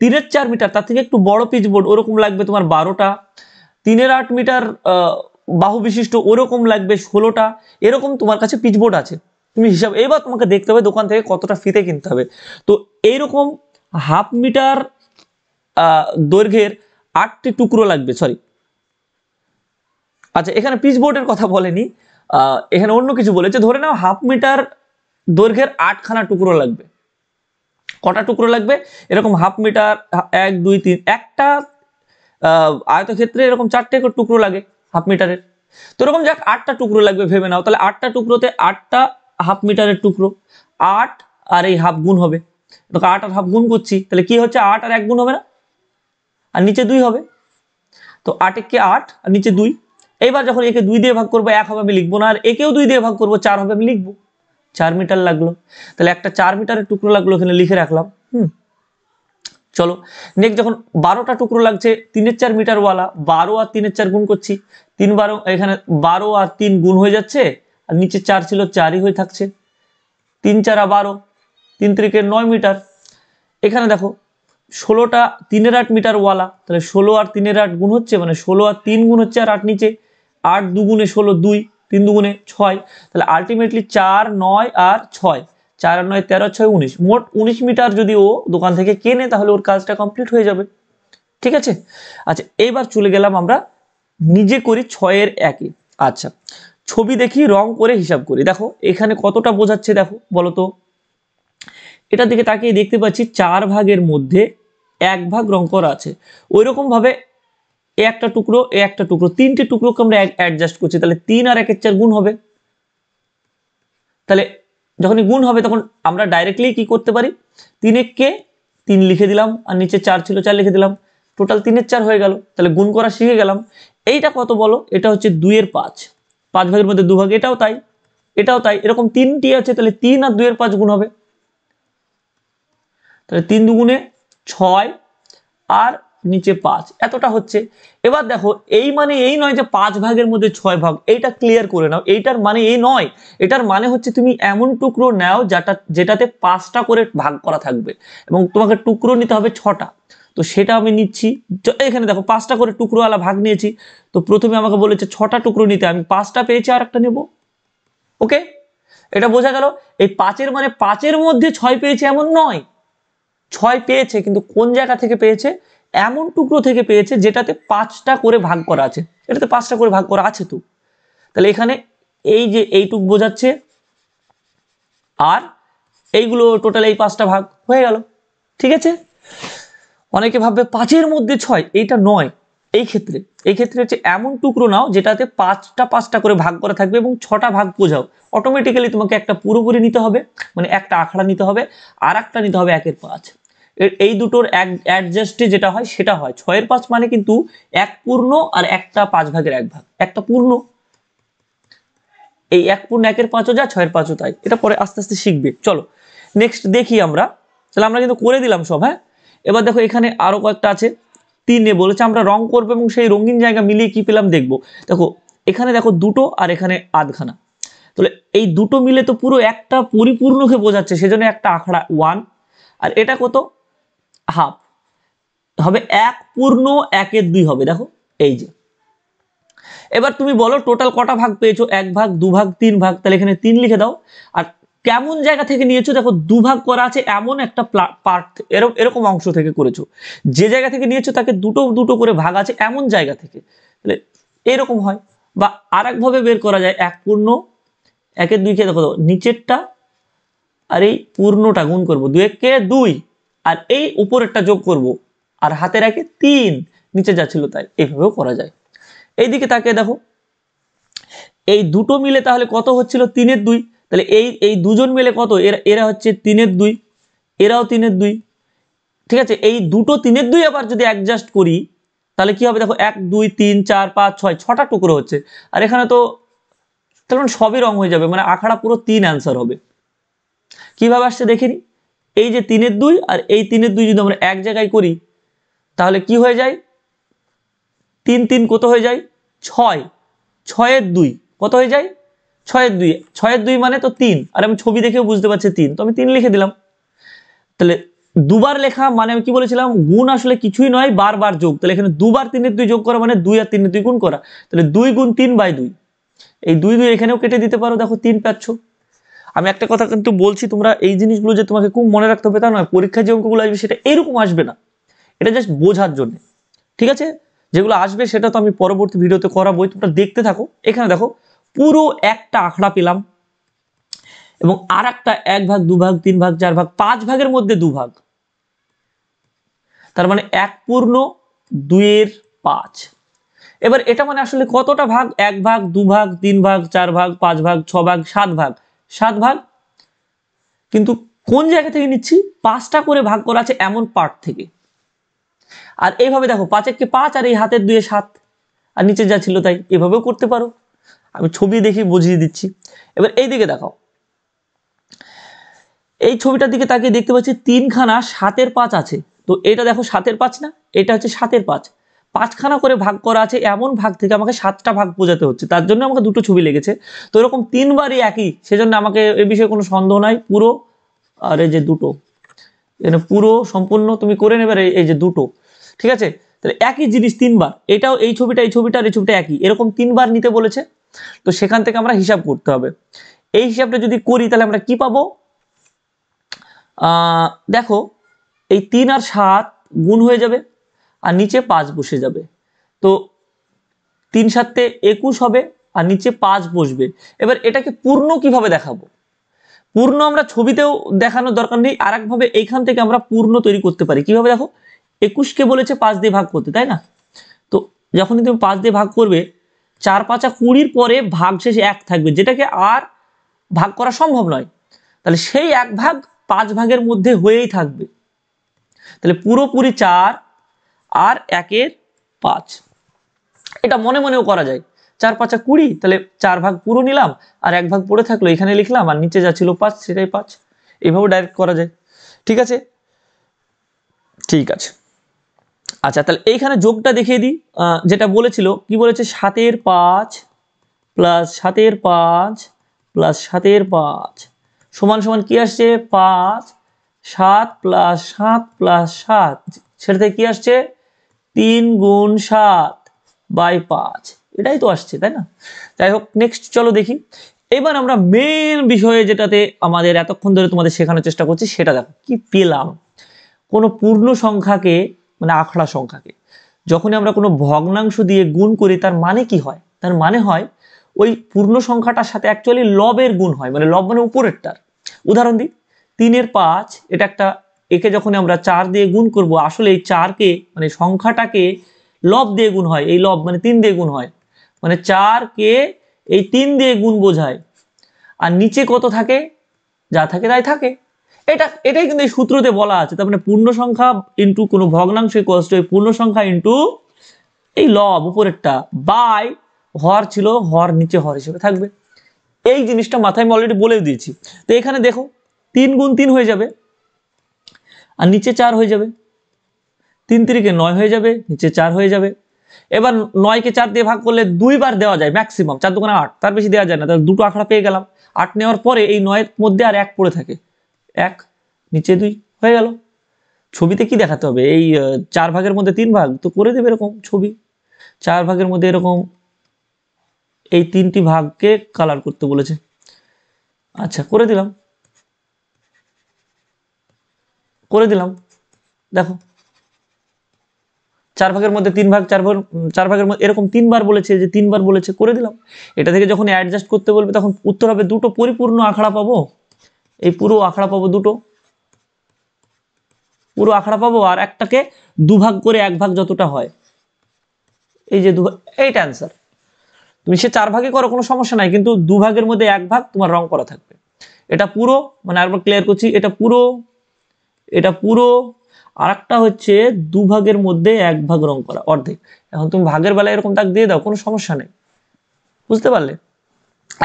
তিনের চার মিটার তার থেকে একটু বড় পিচবোর্ড ওরকম লাগবে তোমার বারোটা তিনের আট মিটার বাহু বিশিষ্ট ওরকম লাগবে ষোলোটা এরকম তোমার কাছে পিচবোর্ড আছে তুমি হিসাব এবার তোমাকে দেখতে হবে দোকান থেকে কতটা ফিতে কিনতে হবে তো এইরকম হাফ মিটার দৈর্ঘ্যের আটটি টুকরো লাগবে সরি আচ্ছা এখানে পিচবোর্ডের কথা বলেনি এখানে অন্য কিছু বলেছে ধরে নাও হাফ মিটার দৈর্ঘ্যের আটখানা টুকরো লাগবে কটা টুকরো লাগবে এরকম হাফ মিটার এক দুই তিন একটা আয়তক্ষেত্রে এরকম চারটে টুকরো লাগে হাফ মিটারের তো এরকম যাক আটটা টুকরো লাগবে ভেবে নাও তাহলে আটটা টুকরোতে আটটা হাফ মিটারের টুকরো আট আর এই হাফ গুণ হবে তো আট আর হাফ গুণ করছি তাহলে কি হচ্ছে আট আর এক গুণ হবে না আর নিচে দুই হবে তো আট একে আট আর নিচে দুই এইবার যখন একে দুই দিয়ে ভাগ করবো এক হবে আমি লিখবো না আর একেও দুই দিয়ে ভাগ করবো চার হবে আমি লিখবো চার মিটার লাগলো তাহলে একটা চার মিটারের টুকরো লাগলো এখানে লিখে রাখলাম হুম চলো নেক্সট যখন বারোটা টুকরো লাগছে তিনের চার মিটারওয়ালা বারো আর তিনের চার গুণ করছি তিন বারো এখানে বারো আর তিন গুণ হয়ে যাচ্ছে আর নিচে চার ছিল চারই হয়ে থাকছে তিন চারা বারো তিন তিরিকে নয় মিটার এখানে দেখো ষোলোটা তিনের আট মিটারওয়ালা তাহলে ষোলো আর তিনের আট গুণ হচ্ছে মানে ষোলো আর তিন গুণ হচ্ছে আর আট নিচে আট দুগুণে ষোলো দুই তিন দুগুণে ছয় তাহলে আলটিমেটলি চার নয় আর ছয় চার নয় তেরো ছয় উনিশ মোট উনিশ মিটার যদি ও দোকান থেকে কেনে তাহলে ওর কাজটা কমপ্লিট হয়ে যাবে ঠিক আছে আচ্ছা এইবার চলে গেলাম আমরা নিজে করি ছয়ের একে আচ্ছা ছবি দেখি রং করে হিসাব করি দেখো এখানে কতটা বোঝাচ্ছে দেখো বলো তো দিকে তাকে দেখতে পাচ্ছি চার ভাগের মধ্যে এক ভাগ রং করা আছে ওই রকমভাবে এ একটা টুকরো এ একটা টুকরো তিনটে টুকরোকে আমরা অ্যাডজাস্ট করছি তাহলে তিন আর একের চার গুণ হবে তাহলে যখনই গুণ হবে তখন আমরা ডাইরেক্টলি কি করতে পারি তিন এককে তিন লিখে দিলাম আর নিচে চার ছিল চার লিখে দিলাম টোটাল তিনের চার হয়ে গেল তাহলে গুণ করা শিখে গেলাম এইটা কত বলো এটা হচ্ছে দুইয়ের পাঁচ পাঁচ ভাগের মধ্যে দু ভাগ এটাও তাই এটাও তাই এরকম তিনটি আছে তাহলে তিন আর দুইয়ের পাঁচ গুণ হবে তাহলে তিন দুগুণে ছয় আর নিচে পাঁচ এতটা হচ্ছে এবার দেখো এই মানে এই নয় যে পাঁচ ভাগের মধ্যে ছয় ভাগ এইটা ক্লিয়ার করে নাও এইটার মানে এই নয় এটার মানে হচ্ছে তুমি এমন টুকরো নাও যেটা যেটাতে পাঁচটা করে ভাগ করা থাকবে এবং তোমাকে টুকরো নিতে হবে ছটা তো সেটা আমি নিচ্ছি এখানে দেখো পাঁচটা করে টুকরোওয়ালা ভাগ নিয়েছি তো প্রথমে আমাকে বলেছে ছটা টুকরো নিতে আমি পাঁচটা পেয়েছি আর একটা নেব ওকে এটা বোঝা গেল এই পাঁচের মানে পাঁচের মধ্যে ছয় পেয়েছে এমন নয় ছয় পেয়েছে কিন্তু কোন জায়গা থেকে পেয়েছে এমন টুকরো থেকে পেয়েছে যেটাতে পাঁচটা করে ভাগ করা আছে এটাতে পাঁচটা করে ভাগ করা আছে তো তাহলে এখানে এই যে এইটুক বোঝাচ্ছে আর এইগুলো টোটাল এই পাঁচটা ভাগ হয়ে গেল ঠিক আছে অনেকে ভাববে পাঁচের মধ্যে ছয় এইটা নয় এই ক্ষেত্রে এই ক্ষেত্রে হচ্ছে এমন টুকরো নাও যেটাতে পাঁচটা পাঁচটা করে ভাগ করা থাকবে এবং ছটা ভাগ বোঝাও অটোমেটিক্যালি তোমাকে একটা পুরোপুরি নিতে হবে মানে একটা আখড়া নিতে হবে আর একটা নিতে হবে একের পাঁচ এই দুটোর অ্যাডজাস্টে যেটা হয় সেটা হয় ছয়ের পাঁচ মানে কিন্তু এক পূর্ণ আর একটা পাঁচ ভাগের এক ভাগ একটা পূর্ণ এই এক পূর্ণ একের পাঁচও যা ছয়ের পাঁচও তাই এটা পরে আস্তে আস্তে শিখবে চলো নেক্সট দেখি আমরা তাহলে আমরা কিন্তু করে দিলাম সব হ্যাঁ এবার দেখো এখানে আরও কয়েকটা আছে তিনে বলেছে আমরা রং করবো এবং সেই রঙিন জায়গা মিলিয়ে কি পেলাম দেখবো দেখো এখানে দেখো দুটো আর এখানে আধখানা তাহলে এই দুটো মিলে তো পুরো একটা পরিপূর্ণকে বোঝাচ্ছে সেজন্য একটা আখড়া ওয়ান আর এটা কত হাফ হবে এক পূর্ণ একের দুই হবে দেখো এই যে এবার তুমি বলো টোটাল কটা ভাগ পেয়েছো এক ভাগ দু ভাগ তিন ভাগ তাহলে এখানে তিন লিখে দাও আর কেমন জায়গা থেকে নিয়েছো দেখো দুভাগ করা আছে এমন একটা পার্ট এরকম এরকম অংশ থেকে করেছো যে জায়গা থেকে নিয়েছো তাকে দুটো দুটো করে ভাগ আছে এমন জায়গা থেকে তাহলে এরকম হয় বা আর একভাবে বের করা যায় এক পূর্ণ একের দুইকে দেখো নিচেরটা আর এই পূর্ণটা গুণ করবো দু এককে দুই আর এই উপরেরটা যোগ করব আর হাতে রাখে তিন নিচে যাচ্ছিল তাই এইভাবেও করা যায় এইদিকে তাকে দেখো এই দুটো মিলে তাহলে কত হচ্ছিল তিনের দুই তাহলে এই এই দুজন মিলে কত এরা এরা হচ্ছে তিনের দুই এরাও তিনের দুই ঠিক আছে এই দুটো তিনের দুই আবার যদি অ্যাডজাস্ট করি তাহলে কি হবে দেখো এক দুই তিন চার পাঁচ ছয় ছটা টুকরো হচ্ছে আর এখানে তো তাহলে মানে সবই রং হয়ে যাবে মানে আখাড়া পুরো তিন অ্যান্সার হবে কিভাবে আসছে দেখিনি এই যে তিনের দুই আর এই তিনের দুই যদি আমরা এক জায়গায় করি তাহলে কি হয়ে যায় তিন তিন কত হয়ে যায় ছয় ছয়ের দুই কত হয়ে যায় ছয়ের দুই ছয়ের দুই মানে তো তিন আর আমি ছবি দেখেও বুঝতে পারছি তিন তো আমি তিন লিখে দিলাম তাহলে দুবার লেখা মানে আমি কি বলেছিলাম গুণ আসলে কিছুই নয় বারবার যোগ তাহলে এখানে দুবার তিনের দুই যোগ করা মানে দুই আর তিনের দুই গুণ করা তাহলে দুই গুণ তিন বাই দুই এই দুই দুই এখানেও কেটে দিতে পারো দেখো তিন পাচ্ছ আমি একটা কথা কিন্তু বলছি তোমরা এই জিনিসগুলো যে তোমাকে খুব মনে রাখতে হবে তা নয় পরীক্ষায় যে অঙ্কগুলো আসবে সেটা এরকম আসবে না এটা জাস্ট বোঝার জন্য ঠিক আছে যেগুলো আসবে সেটা তো আমি পরবর্তী ভিডিওতে করা বই তোমরা দেখতে থাকো এখানে দেখো পুরো একটা আঁকড়া পেলাম এবং আর একটা এক ভাগ দু ভাগ তিন ভাগ চার ভাগ পাঁচ ভাগের মধ্যে দু ভাগ তার মানে এক পূর্ণ দুইয়ের পাঁচ এবার এটা মানে আসলে কতটা ভাগ এক ভাগ দু ভাগ তিন ভাগ চার ভাগ পাঁচ ভাগ ছ ভাগ সাত ভাগ সাত ভাগ কিন্তু কোন জায়গা থেকে নিচ্ছি পাঁচটা করে ভাগ করা আছে এমন পার্ট থেকে আর এইভাবে দেখো পাঁচেককে পাঁচ আর এই হাতের দুয়ে সাত আর নিচে যা ছিল তাই এভাবেও করতে পারো আমি ছবি দেখে বুঝিয়ে দিচ্ছি এবার এই দিকে দেখাও এই ছবিটার দিকে তাকে দেখতে পাচ্ছি তিনখানা সাতের পাঁচ আছে তো এটা দেখো সাতের পাঁচ না এটা হচ্ছে সাতের পাঁচ পাঁচখানা করে ভাগ করা আছে এমন ভাগ থেকে আমাকে সাতটা ভাগ বোঝাতে হচ্ছে তার জন্য আমাকে দুটো ছবি লেগেছে তো এরকম তিনবারই একই সেজন্য আমাকে এ বিষয়ে কোনো সন্দেহ নাই পুরো আর এই যে দুটো এখানে পুরো সম্পূর্ণ তুমি করে নেবে এই যে দুটো ঠিক আছে তাহলে একই জিনিস তিনবার এটাও এই ছবিটা এই ছবিটা আর এই ছবিটা একই এরকম তিনবার নিতে বলেছে তো সেখান থেকে আমরা হিসাব করতে হবে এই হিসাবটা যদি করি তাহলে আমরা কি পাবো দেখো এই তিন আর সাত গুণ হয়ে যাবে আর নিচে পাঁচ বসে যাবে তো তিন সাতে একুশ হবে আর নিচে পাঁচ বসবে এবার এটাকে পূর্ণ কিভাবে দেখাবো পূর্ণ আমরা ছবিতেও দেখানোর দরকার নেই আর একভাবে এইখান থেকে আমরা পূর্ণ তৈরি করতে পারি কিভাবে দেখো একুশকে বলেছে পাঁচ দিয়ে ভাগ করতে তাই না তো যখনই তুমি পাঁচ দিয়ে ভাগ করবে চার পাঁচা কুড়ির পরে ভাগ শেষে এক থাকবে যেটাকে আর ভাগ করা সম্ভব নয় তাহলে সেই এক ভাগ পাঁচ ভাগের মধ্যে হয়েই থাকবে তাহলে পুরোপুরি চার আর একের পাঁচ এটা মনে মনেও করা যায় চার পাঁচা কুড়ি তাহলে চার ভাগ পুরো নিলাম আর এক ভাগ পড়ে থাকলো এখানে লিখলাম আর নিচে যা ছিল পাঁচ সেটাই পাঁচ এভাবে ডাইরেক্ট করা যায় ঠিক আছে ঠিক আছে আচ্ছা তাহলে এইখানে যোগটা দেখিয়ে দিই যেটা বলেছিল কি বলেছে সাতের পাঁচ প্লাস সাতের পাঁচ প্লাস সাতের পাঁচ সমান সমান কি আসছে পাঁচ সাত প্লাস সাত প্লাস সাত সেটাতে কি আসছে তিন গুণ সাত বাই পাঁচ এটাই তো আসছে তাই না যাই হোক নেক্সট চলো দেখি এবার আমরা মেন বিষয়ে যেটাতে আমাদের এতক্ষণ ধরে তোমাদের শেখানোর চেষ্টা করছি সেটা দেখো কি পেলাম কোনো পূর্ণ সংখ্যাকে মানে আখড়া সংখ্যাকে যখনই আমরা কোনো ভগ্নাংশ দিয়ে গুণ করি তার মানে কি হয় তার মানে হয় ওই পূর্ণ সংখ্যাটার সাথে অ্যাকচুয়ালি লবের গুণ হয় মানে লব মানে উপরেরটার উদাহরণ দিই তিনের পাঁচ এটা একটা একে যখন আমরা চার দিয়ে গুণ করব আসলে এই চারকে মানে সংখ্যাটাকে লব দিয়ে গুণ হয় এই লব মানে তিন দিয়ে গুণ হয় মানে চারকে এই তিন দিয়ে গুণ বোঝায় আর নিচে কত থাকে যা থাকে তাই থাকে এটা এটাই কিন্তু এই সূত্রতে বলা আছে তার মানে পূর্ণ সংখ্যা ইন্টু কোনো ভগ্নাংশে কষ্ট এই পূর্ণ সংখ্যা ইন্টু এই লব উপরেরটা বাই হর ছিল হর নিচে হর হিসেবে থাকবে এই জিনিসটা মাথায় আমি অলরেডি বলে দিয়েছি তো এখানে দেখো তিন গুণ তিন হয়ে যাবে আর নিচে চার হয়ে যাবে তিন তিরিকে নয় হয়ে যাবে নিচে চার হয়ে যাবে এবার নয়কে চার দিয়ে ভাগ করলে দুইবার দেওয়া যায় ম্যাক্সিমাম চার দোকানে আট তার বেশি দেওয়া যায় না তাহলে দুটো আখড়া পেয়ে গেলাম আট নেওয়ার পরে এই নয়ের মধ্যে আর এক পড়ে থাকে এক নিচে দুই হয়ে গেল ছবিতে কি দেখাতে হবে এই চার ভাগের মধ্যে তিন ভাগ তো করে দেবে এরকম ছবি চার ভাগের মধ্যে এরকম এই তিনটি ভাগকে কালার করতে বলেছে আচ্ছা করে দিলাম করে দিলাম দেখো চার ভাগের মধ্যে তিন ভাগ চার ভাগ চার ভাগের মধ্যে এরকম তিনবার বলেছে যে তিনবার বলেছে করে দিলাম এটা থেকে যখন অ্যাডজাস্ট করতে বলবে তখন উত্তর হবে দুটো পরিপূর্ণ আখড়া পাবো এই পুরো আখড়া পাবো দুটো পুরো আখড়া পাবো আর একটাকে দুভাগ করে এক ভাগ যতটা হয় এই যে দুভাগ এইটা অ্যান্সার তুমি সে চার ভাগে করো কোনো সমস্যা নাই কিন্তু দুভাগের মধ্যে এক ভাগ তোমার রং করা থাকবে এটা পুরো মানে আরেকবার ক্লিয়ার করছি এটা পুরো এটা পুরো আর হচ্ছে দুভাগের মধ্যে এক ভাগ রং করা অর্ধেক এখন তুমি ভাগের বেলায় এরকম দাগ দিয়ে দাও কোনো সমস্যা নেই বুঝতে পারলে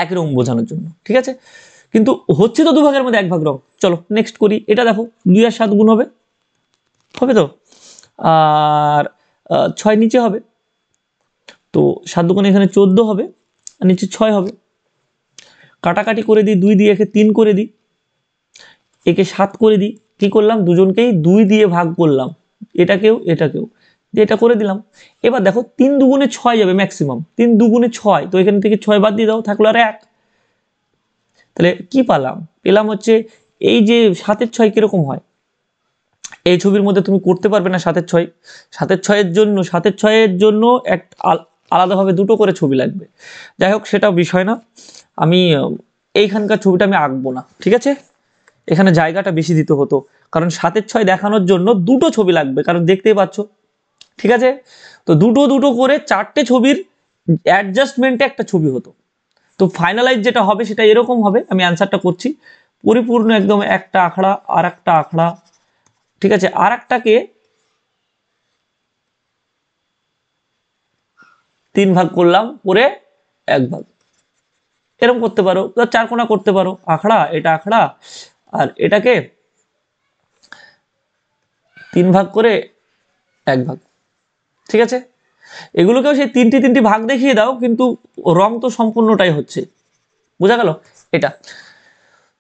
একই রকম বোঝানোর জন্য ঠিক আছে কিন্তু হচ্ছে তো দুভাগের মধ্যে এক ভাগ রং চলো নেক্সট করি এটা দেখো দুই আর সাত গুণ হবে হবে তো আর ছয় নিচে হবে তো সাত দুগুণ এখানে চোদ্দ হবে আর নিচে ছয় হবে কাটাকাটি করে দিই দুই দিয়ে একে তিন করে দিই একে সাত করে দিই কি করলাম দুজনকেই দুই দিয়ে ভাগ করলাম এটাকেও এটাকেও এটা করে দিলাম এবার দেখো তিন দুগুণে ছয় যাবে ম্যাক্সিমাম তিন দুগুণে ছয় তো এখান থেকে ছয় বাদ দিয়ে দাও থাকলো আর এক তাহলে কি পালাম পেলাম হচ্ছে এই যে সাতের ছয় কীরকম হয় এই ছবির মধ্যে তুমি করতে পারবে না সাতের ছয় সাতের ছয়ের জন্য সাতের ছয়ের জন্য এক আলাদাভাবে দুটো করে ছবি লাগবে যাই হোক সেটা বিষয় না আমি এইখানকার ছবিটা আমি আঁকবো না ঠিক আছে এখানে জায়গাটা বেশি দিতে হতো কারণ সাতের ছয় দেখানোর জন্য দুটো ছবি লাগবে কারণ দেখতেই পাচ্ছ ঠিক আছে তো দুটো দুটো করে চারটে ছবির অ্যাডজাস্টমেন্টে একটা ছবি হতো তো ফাইনালাইজ যেটা হবে সেটা এরকম হবে আমি অ্যান্সারটা করছি পরিপূর্ণ একদম একটা আখড়া আর একটা আখড়া ঠিক আছে আর একটাকে তিন ভাগ করলাম করে এক ভাগ এরকম করতে পারো চার কোনা করতে পারো আখড়া এটা আখড়া আর এটাকে তিন ভাগ করে এক ভাগ ঠিক আছে এগুলোকেও সেই তিনটি তিনটি ভাগ দেখিয়ে দাও কিন্তু রং তো সম্পূর্ণটাই হচ্ছে বোঝা গেল এটা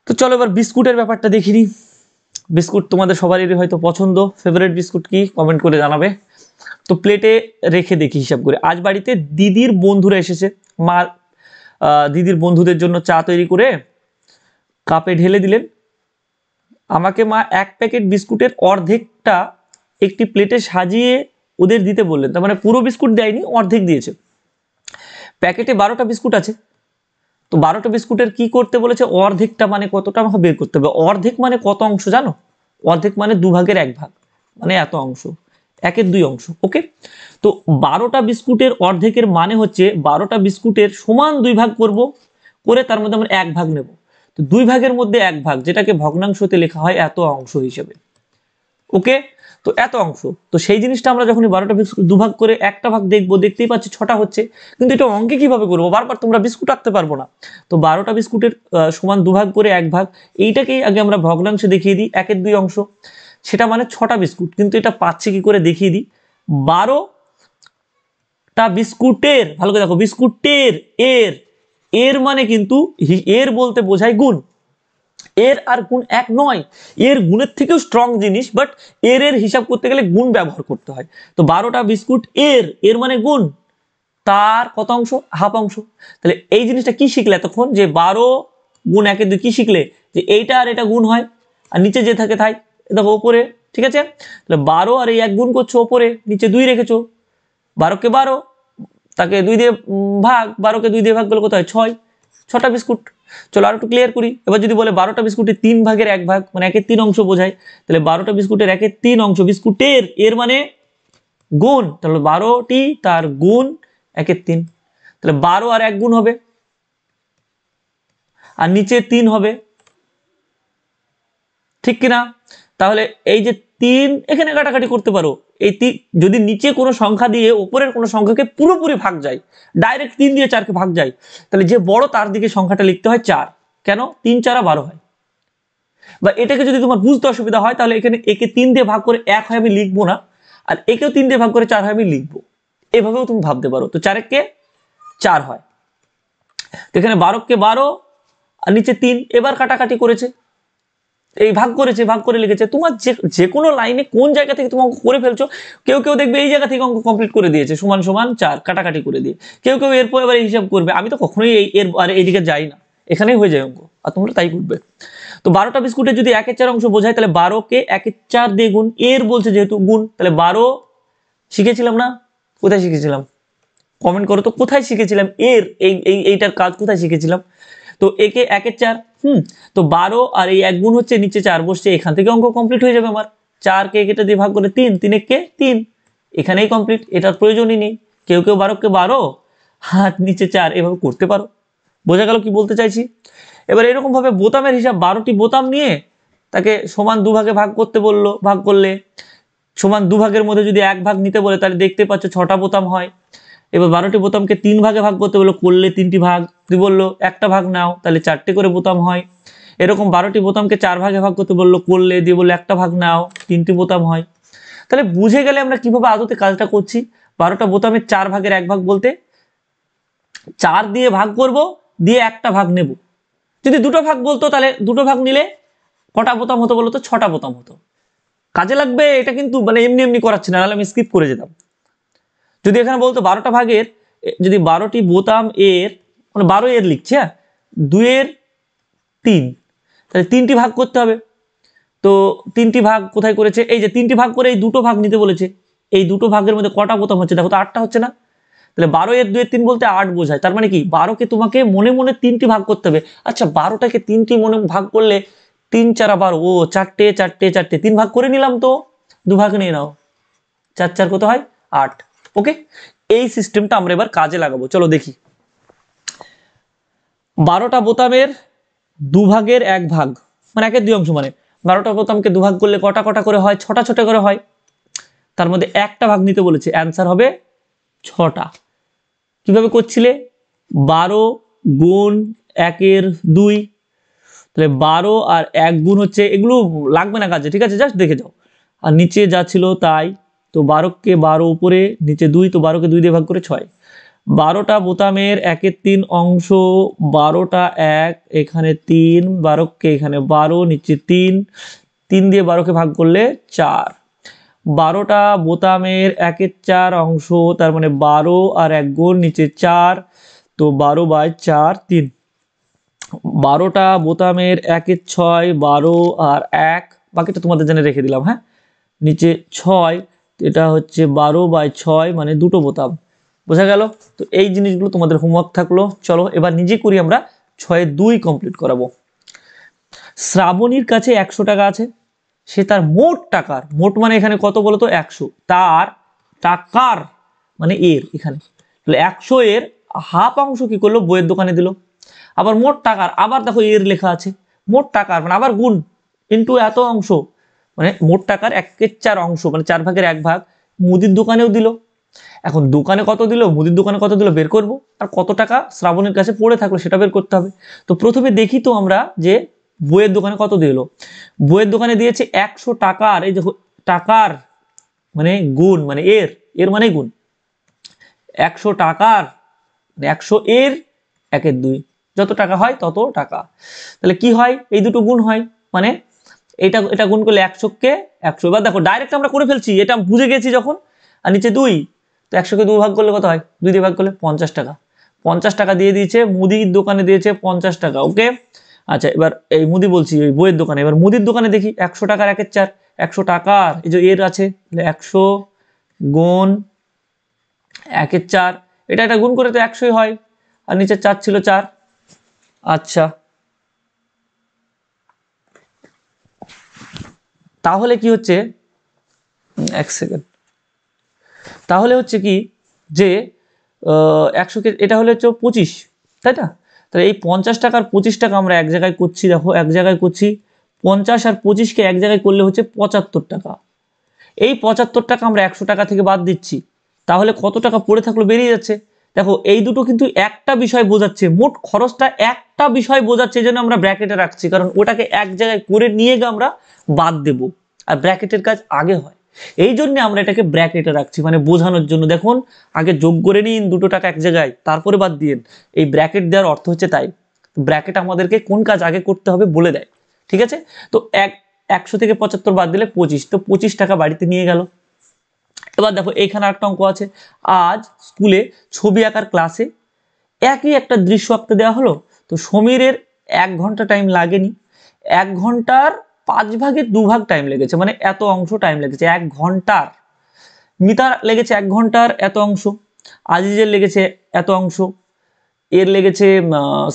তো চলো এবার বিস্কুটের ব্যাপারটা দেখিনি বিস্কুট তোমাদের সবারই হয়তো পছন্দ ফেভারিট বিস্কুট কি কমেন্ট করে জানাবে তো প্লেটে রেখে দেখি হিসাব করে আজ বাড়িতে দিদির বন্ধুরা এসেছে মা দিদির বন্ধুদের জন্য চা তৈরি করে কাপে ঢেলে দিলেন আমাকে মা এক প্যাকেট বিস্কুটের অর্ধেকটা একটি প্লেটে সাজিয়ে ওদের দিতে বললেন তার মানে পুরো বিস্কুট দেয়নি অর্ধেক দিয়েছে প্যাকেটে বারোটা বিস্কুট আছে তো বারোটা বিস্কুটের কি করতে বলেছে অর্ধেকটা মানে কতটা আমাকে বের করতে হবে অর্ধেক মানে কত অংশ জানো অর্ধেক মানে দুভাগের এক ভাগ মানে এত অংশ একের দুই অংশ ওকে তো বারোটা বিস্কুটের অর্ধেকের মানে হচ্ছে বারোটা বিস্কুটের সমান দুই ভাগ করব করে তার মধ্যে আমরা এক ভাগ নেবো তো দুই ভাগের মধ্যে এক ভাগ যেটাকে ভগ্নাংশতে লেখা হয় এত অংশ হিসেবে ওকে তো এত অংশ তো সেই জিনিসটা আমরা যখনই বারোটা বিস্কুট দুভাগ করে একটা ভাগ দেখবো দেখতেই পাচ্ছি ছটা হচ্ছে কিন্তু এটা অঙ্কে কিভাবে করবো বারবার তোমরা বিস্কুট আঁকতে পারবো না তো বারোটা বিস্কুটের সমান দুভাগ করে এক ভাগ এইটাকেই আগে আমরা ভগ্নাংশে দেখিয়ে দিই একের দুই অংশ সেটা মানে ছটা বিস্কুট কিন্তু এটা পাচ্ছে কি করে দেখিয়ে দিই বারোটা বিস্কুটের ভালো করে দেখো বিস্কুটের এর এর মানে কিন্তু এর বলতে বোঝায় গুণ এর আর গুণ এক নয় এর গুণের থেকেও স্ট্রং জিনিস বাট এর এর হিসাব করতে গেলে গুণ ব্যবহার করতে হয় তো বারোটা বিস্কুট এর এর মানে গুণ তার কত অংশ হাফ অংশ তাহলে এই জিনিসটা কি শিখলে এতক্ষণ যে বারো গুণ একে দুই কি শিখলে যে এইটা আর এটা গুণ হয় আর নিচে যে থাকে তাই দেখো ওপরে ঠিক আছে তাহলে বারো আর এই এক গুণ করছো ওপরে নিচে দুই রেখেছো বারোকে বারো তাকে দুই দিয়ে ভাগ বারোকে দুই দিয়ে ভাগ করলে কোথায় ছয় ছটা বিস্কুট চলো আর একটু ক্লিয়ার করি এবার যদি বলে বারোটা বিস্কুটের তিন ভাগের এক ভাগ মানে একের তিন অংশ বোঝায় তাহলে বারোটা বিস্কুটের একের তিন অংশ বিস্কুটের এর মানে গুণ তাহলে বারোটি তার গুণ একের তিন তাহলে বারো আর এক গুণ হবে আর নিচে তিন হবে ঠিক কিনা তাহলে এই যে তিন এখানে কাটাকাটি করতে পারো এই তিন যদি নিচে কোনো সংখ্যা দিয়ে ওপরের কোনো সংখ্যাকে পুরোপুরি ভাগ যায় ডাইরেক্ট তিন দিয়ে চারকে ভাগ যায় তাহলে যে বড় তার দিকে সংখ্যাটা লিখতে হয় চার কেন তিন চারা বারো হয় বা এটাকে যদি তোমার বুঝতে অসুবিধা হয় তাহলে এখানে একে তিন দিয়ে ভাগ করে এক হয় আমি লিখবো না আর একেও তিন দিয়ে ভাগ করে চার হয় আমি লিখবো এভাবেও তুমি ভাবতে পারো তো চারেককে চার হয় এখানে বারোকে বারো আর নিচে তিন এবার কাটাকাটি করেছে এই ভাগ করেছে ভাগ করে লিখেছে তোমার যে যে কোনো লাইনে কোন জায়গা থেকে তুমি অঙ্ক করে ফেলছো কেউ কেউ দেখবে এই জায়গা থেকে অঙ্ক কমপ্লিট করে দিয়েছে সমান সমান চার কাটাকাটি করে দিয়ে কেউ কেউ এরপর এবার হিসাব করবে আমি তো কখনোই এই এর আর এইদিকে যাই না এখানেই হয়ে যায় অঙ্ক আর তোমরা তাই করবে তো বারোটা বিস্কুটের যদি একের চার অংশ বোঝায় তাহলে বারোকে একের চার দিয়ে গুণ এর বলছে যেহেতু গুণ তাহলে বারো শিখেছিলাম না কোথায় শিখেছিলাম কমেন্ট করো তো কোথায় শিখেছিলাম এর এই এইটার কাজ কোথায় শিখেছিলাম তো একে একের চার হুম তো বারো আর এই এক গুণ হচ্ছে নিচে চার বসছে এখান থেকে অঙ্ক কমপ্লিট হয়ে যাবে আমার চারকে কেটে দিয়ে ভাগ করে তিন এক কে তিন এখানেই কমপ্লিট এটার প্রয়োজনই নেই কেউ কেউ বারোকে বারো হাত নিচে চার এভাবে করতে পারো বোঝা গেল কি বলতে চাইছি এবার এরকমভাবে বোতামের হিসাব বারোটি বোতাম নিয়ে তাকে সমান দুভাগে ভাগ করতে বললো ভাগ করলে সমান দুভাগের মধ্যে যদি এক ভাগ নিতে বলে তাহলে দেখতে পাচ্ছ ছটা বোতাম হয় এবার বারোটি বোতামকে তিন ভাগে ভাগ করতে বললো করলে তিনটি ভাগ তুই বললো একটা ভাগ নাও তাহলে চারটে করে বোতাম হয় এরকম বারোটি বোতামকে চার ভাগে ভাগ করতে বললো করলে দিয়ে বললো একটা ভাগ নাও তিনটি বোতাম হয় তাহলে বুঝে গেলে আমরা কিভাবে আদতে কাজটা করছি বারোটা বোতামের চার ভাগের এক ভাগ বলতে চার দিয়ে ভাগ করব দিয়ে একটা ভাগ নেব যদি দুটো ভাগ বলতো তাহলে দুটো ভাগ নিলে কটা বোতাম হতো বলতো ছটা বোতাম হতো কাজে লাগবে এটা কিন্তু মানে এমনি এমনি করাচ্ছি না আমি স্কিপ করে যেতাম যদি এখানে বলতো বারোটা ভাগের যদি বারোটি বোতাম এর মানে বারো এর লিখছে হ্যাঁ দুয়ের তিন তাহলে তিনটি ভাগ করতে হবে তো তিনটি ভাগ কোথায় করেছে এই যে তিনটি ভাগ করে এই দুটো ভাগ নিতে বলেছে এই দুটো ভাগের মধ্যে কটা বোতাম হচ্ছে দেখো তো আটটা হচ্ছে না তাহলে বারো এর দুয়ের তিন বলতে আট বোঝায় তার মানে কি বারোকে তোমাকে মনে মনে তিনটি ভাগ করতে হবে আচ্ছা বারোটাকে তিনটি মনে ভাগ করলে তিন চারা বারো ও চারটে চারটে চারটে তিন ভাগ করে নিলাম তো দুভাগ নিয়ে নাও চার চার কত হয় আট ওকে এই সিস্টেমটা আমরা এবার কাজে লাগাবো চলো দেখি বারোটা বোতামের দুভাগের এক ভাগ মানে একের দুই অংশ মানে বারোটা বোতামকে দুভাগ করলে কটা কটা করে হয় ছটা ছটা করে হয় তার মধ্যে একটা ভাগ নিতে বলেছে অ্যান্সার হবে ছটা কিভাবে করছিলে বারো গুণ একের দুই তাহলে বারো আর এক গুণ হচ্ছে এগুলো লাগবে না কাজে ঠিক আছে জাস্ট দেখে যাও আর নিচে যা ছিল তাই তো বারোকে বারো উপরে নিচে দুই তো বারোকে দুই দিয়ে ভাগ করে ছয় বারোটা বোতামের একের তিন অংশ বারোটা এক এখানে তিন বারোকে এখানে বারো নিচে তিন তিন দিয়ে বারোকে ভাগ করলে চার বারোটা বোতামের একের চার অংশ তার মানে বারো আর এক গোল নিচে চার তো বারো বাই চার তিন বারোটা বোতামের একের ছয় বারো আর এক বাকিটা তোমাদের জেনে রেখে দিলাম হ্যাঁ নিচে ছয় এটা হচ্ছে বারো বাই ছয় মানে দুটো বোতাম বোঝা গেল তো এই জিনিসগুলো তোমাদের হোমওয়ার্ক থাকলো চলো এবার নিজে করি আমরা ছয় দুই কমপ্লিট করাবো শ্রাবণীর কাছে একশো টাকা আছে সে তার মোট টাকার মোট মানে এখানে কত বলো তো একশো তার টাকার মানে এর এখানে তাহলে একশো এর হাফ অংশ কি করলো বইয়ের দোকানে দিল আবার মোট টাকার আবার দেখো এর লেখা আছে মোট টাকার মানে আবার গুণ ইন্টু এত অংশ মানে মোট টাকার একের চার অংশ মানে চার ভাগের এক ভাগ মুদির দোকানেও দিল এখন দোকানে কত দিল মুদির দোকানে কত দিল বের করব আর কত টাকা শ্রাবণের কাছে পড়ে থাকলো সেটা বের করতে হবে তো প্রথমে দেখি তো আমরা যে বইয়ের দোকানে কত দিল বইয়ের দোকানে দিয়েছে একশো টাকার এই দেখো টাকার মানে গুণ মানে এর এর মানে গুণ একশো টাকার মানে একশো এর একের দুই যত টাকা হয় তত টাকা তাহলে কি হয় এই দুটো গুণ হয় মানে এটা এটা গুণ করলে একশোকে একশো এবার দেখো ডাইরেক্ট আমরা করে ফেলছি এটা বুঝে গেছি যখন আর নিচে দুই তো একশোকে দু ভাগ করলে কত হয় দুই দিয়ে ভাগ করলে পঞ্চাশ টাকা পঞ্চাশ টাকা দিয়ে দিয়েছে মুদির দোকানে দিয়েছে পঞ্চাশ টাকা ওকে আচ্ছা এবার এই মুদি বলছি ওই বইয়ের দোকানে এবার মুদির দোকানে দেখি একশো টাকার একের চার একশো টাকার এই যে এর আছে একশো গুণ একের চার এটা একটা গুণ করে তো একশোই হয় আর নিচে চার ছিল চার আচ্ছা তাহলে কি হচ্ছে এক সেকেন্ড তাহলে হচ্ছে কি যে কে এটা হলে হচ্ছে পঁচিশ তাই না তাহলে এই পঞ্চাশ টাকার পঁচিশ টাকা আমরা এক জায়গায় করছি দেখো এক জায়গায় করছি পঞ্চাশ আর পঁচিশকে এক জায়গায় করলে হচ্ছে পঁচাত্তর টাকা এই পঁচাত্তর টাকা আমরা একশো টাকা থেকে বাদ দিচ্ছি তাহলে কত টাকা পড়ে থাকলো বেরিয়ে যাচ্ছে দেখো এই দুটো কিন্তু একটা বিষয় বোঝাচ্ছে মোট খরচটা একটা বিষয় বোঝাচ্ছে যেন আমরা ব্র্যাকেটে রাখছি কারণ ওটাকে এক জায়গায় করে নিয়ে গিয়ে আমরা বাদ দেব আর ব্র্যাকেটের কাজ আগে হয় এই জন্য আমরা এটাকে ব্র্যাকেটে রাখছি মানে বোঝানোর জন্য দেখুন আগে যোগ করে নিন দুটো টাকা এক জায়গায় তারপরে বাদ দিয়ে এই ব্র্যাকেট দেওয়ার অর্থ হচ্ছে তাই ব্র্যাকেট আমাদেরকে কোন কাজ আগে করতে হবে বলে দেয় ঠিক আছে তো এক একশো থেকে পঁচাত্তর বাদ দিলে পঁচিশ তো পঁচিশ টাকা বাড়িতে নিয়ে গেল এবার দেখো এখানে একটা অঙ্ক আছে আজ স্কুলে ছবি আঁকার ক্লাসে একই একটা দৃশ্য আঁকতে দেওয়া হলো তো সমীরের এক ঘন্টা টাইম লাগেনি এক ঘন্টার পাঁচ ভাগের দুভাগ টাইম লেগেছে মানে এত অংশ টাইম লেগেছে এক ঘন্টার মিতার লেগেছে এক ঘন্টার এত অংশ আজিজের লেগেছে এত অংশ এর লেগেছে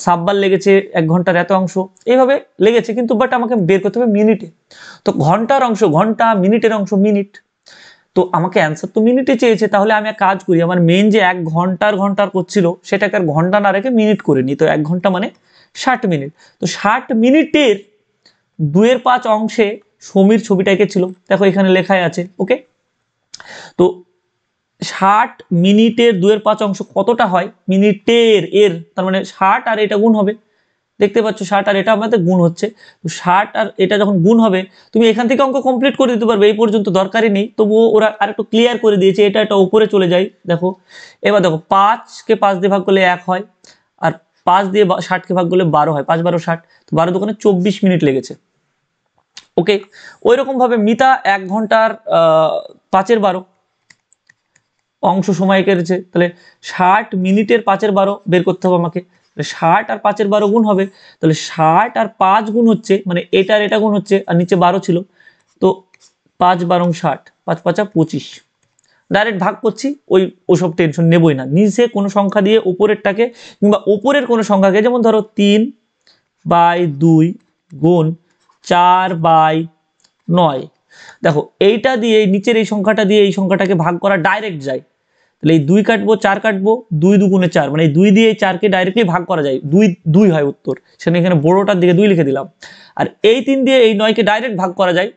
সাব্বার লেগেছে এক ঘন্টার এত অংশ এইভাবে লেগেছে কিন্তু বাট আমাকে বের করতে হবে মিনিটে তো ঘন্টার অংশ ঘন্টা মিনিটের অংশ মিনিট তো আমাকে অ্যান্সার তো মিনিটে চেয়েছে তাহলে আমি এক কাজ করি আমার মেন যে এক ঘন্টার ঘন্টার করছিল সেটাকে আর ঘন্টা না রেখে মিনিট করে নিই তো এক ঘন্টা মানে ষাট মিনিট তো ষাট মিনিটের দুয়ের পাঁচ অংশে সমীর ছবিটা এঁকেছিল দেখো এখানে লেখাই আছে ওকে তো ষাট মিনিটের দুয়ের পাঁচ অংশ কতটা হয় মিনিটের এর তার মানে ষাট আর এটা গুণ হবে দেখতে পাচ্ছ ষাট আর এটা আমাদের গুণ হচ্ছে তো ষাট আর এটা যখন গুণ হবে তুমি এখান থেকে অঙ্ক কমপ্লিট করে দিতে পারবে এই পর্যন্ত দরকারই নেই তবুও ওরা আর একটু ক্লিয়ার করে দিয়েছে এটা একটা উপরে চলে যায় দেখো এবার দেখো পাঁচকে পাঁচ দিয়ে ভাগ করলে এক হয় আর পাঁচ দিয়ে ষাটকে ভাগ করলে বারো হয় পাঁচ বারো ষাট তো বারো দোকানে চব্বিশ মিনিট লেগেছে ওকে ওই রকমভাবে মিতা এক ঘন্টার পাঁচের বারো অংশ সময় কেটেছে তাহলে ষাট মিনিটের পাঁচের বারো বের করতে হবে আমাকে ষাট আর পাঁচের বারো গুণ হবে তাহলে ষাট আর পাঁচ গুণ হচ্ছে মানে এটা আর এটা গুণ হচ্ছে আর নিচে বারো ছিল তো পাঁচ বারং ষাট পাঁচ পাঁচা পঁচিশ ডাইরেক্ট ভাগ করছি ওই ওসব টেনশন নেবই না নিচে কোনো সংখ্যা দিয়ে ওপরেরটাকে কিংবা ওপরের কোনো সংখ্যাকে যেমন ধরো তিন বাই দুই গুণ চার বাই নয় দেখো এইটা দিয়ে নিচের এই সংখ্যাটা দিয়ে এই সংখ্যাটাকে ভাগ করা ডাইরেক্ট যায় তাহলে এই দুই কাটবো চার কাটবো দুই দুগুণে চার মানে এই দুই দিয়ে এই চারকে ডাইরেক্টলি ভাগ করা যায় দুই দুই হয় উত্তর সেখানে এখানে বড়োটার দিকে দুই লিখে দিলাম আর এই তিন দিয়ে এই নয়কে ডাইরেক্ট ভাগ করা যায়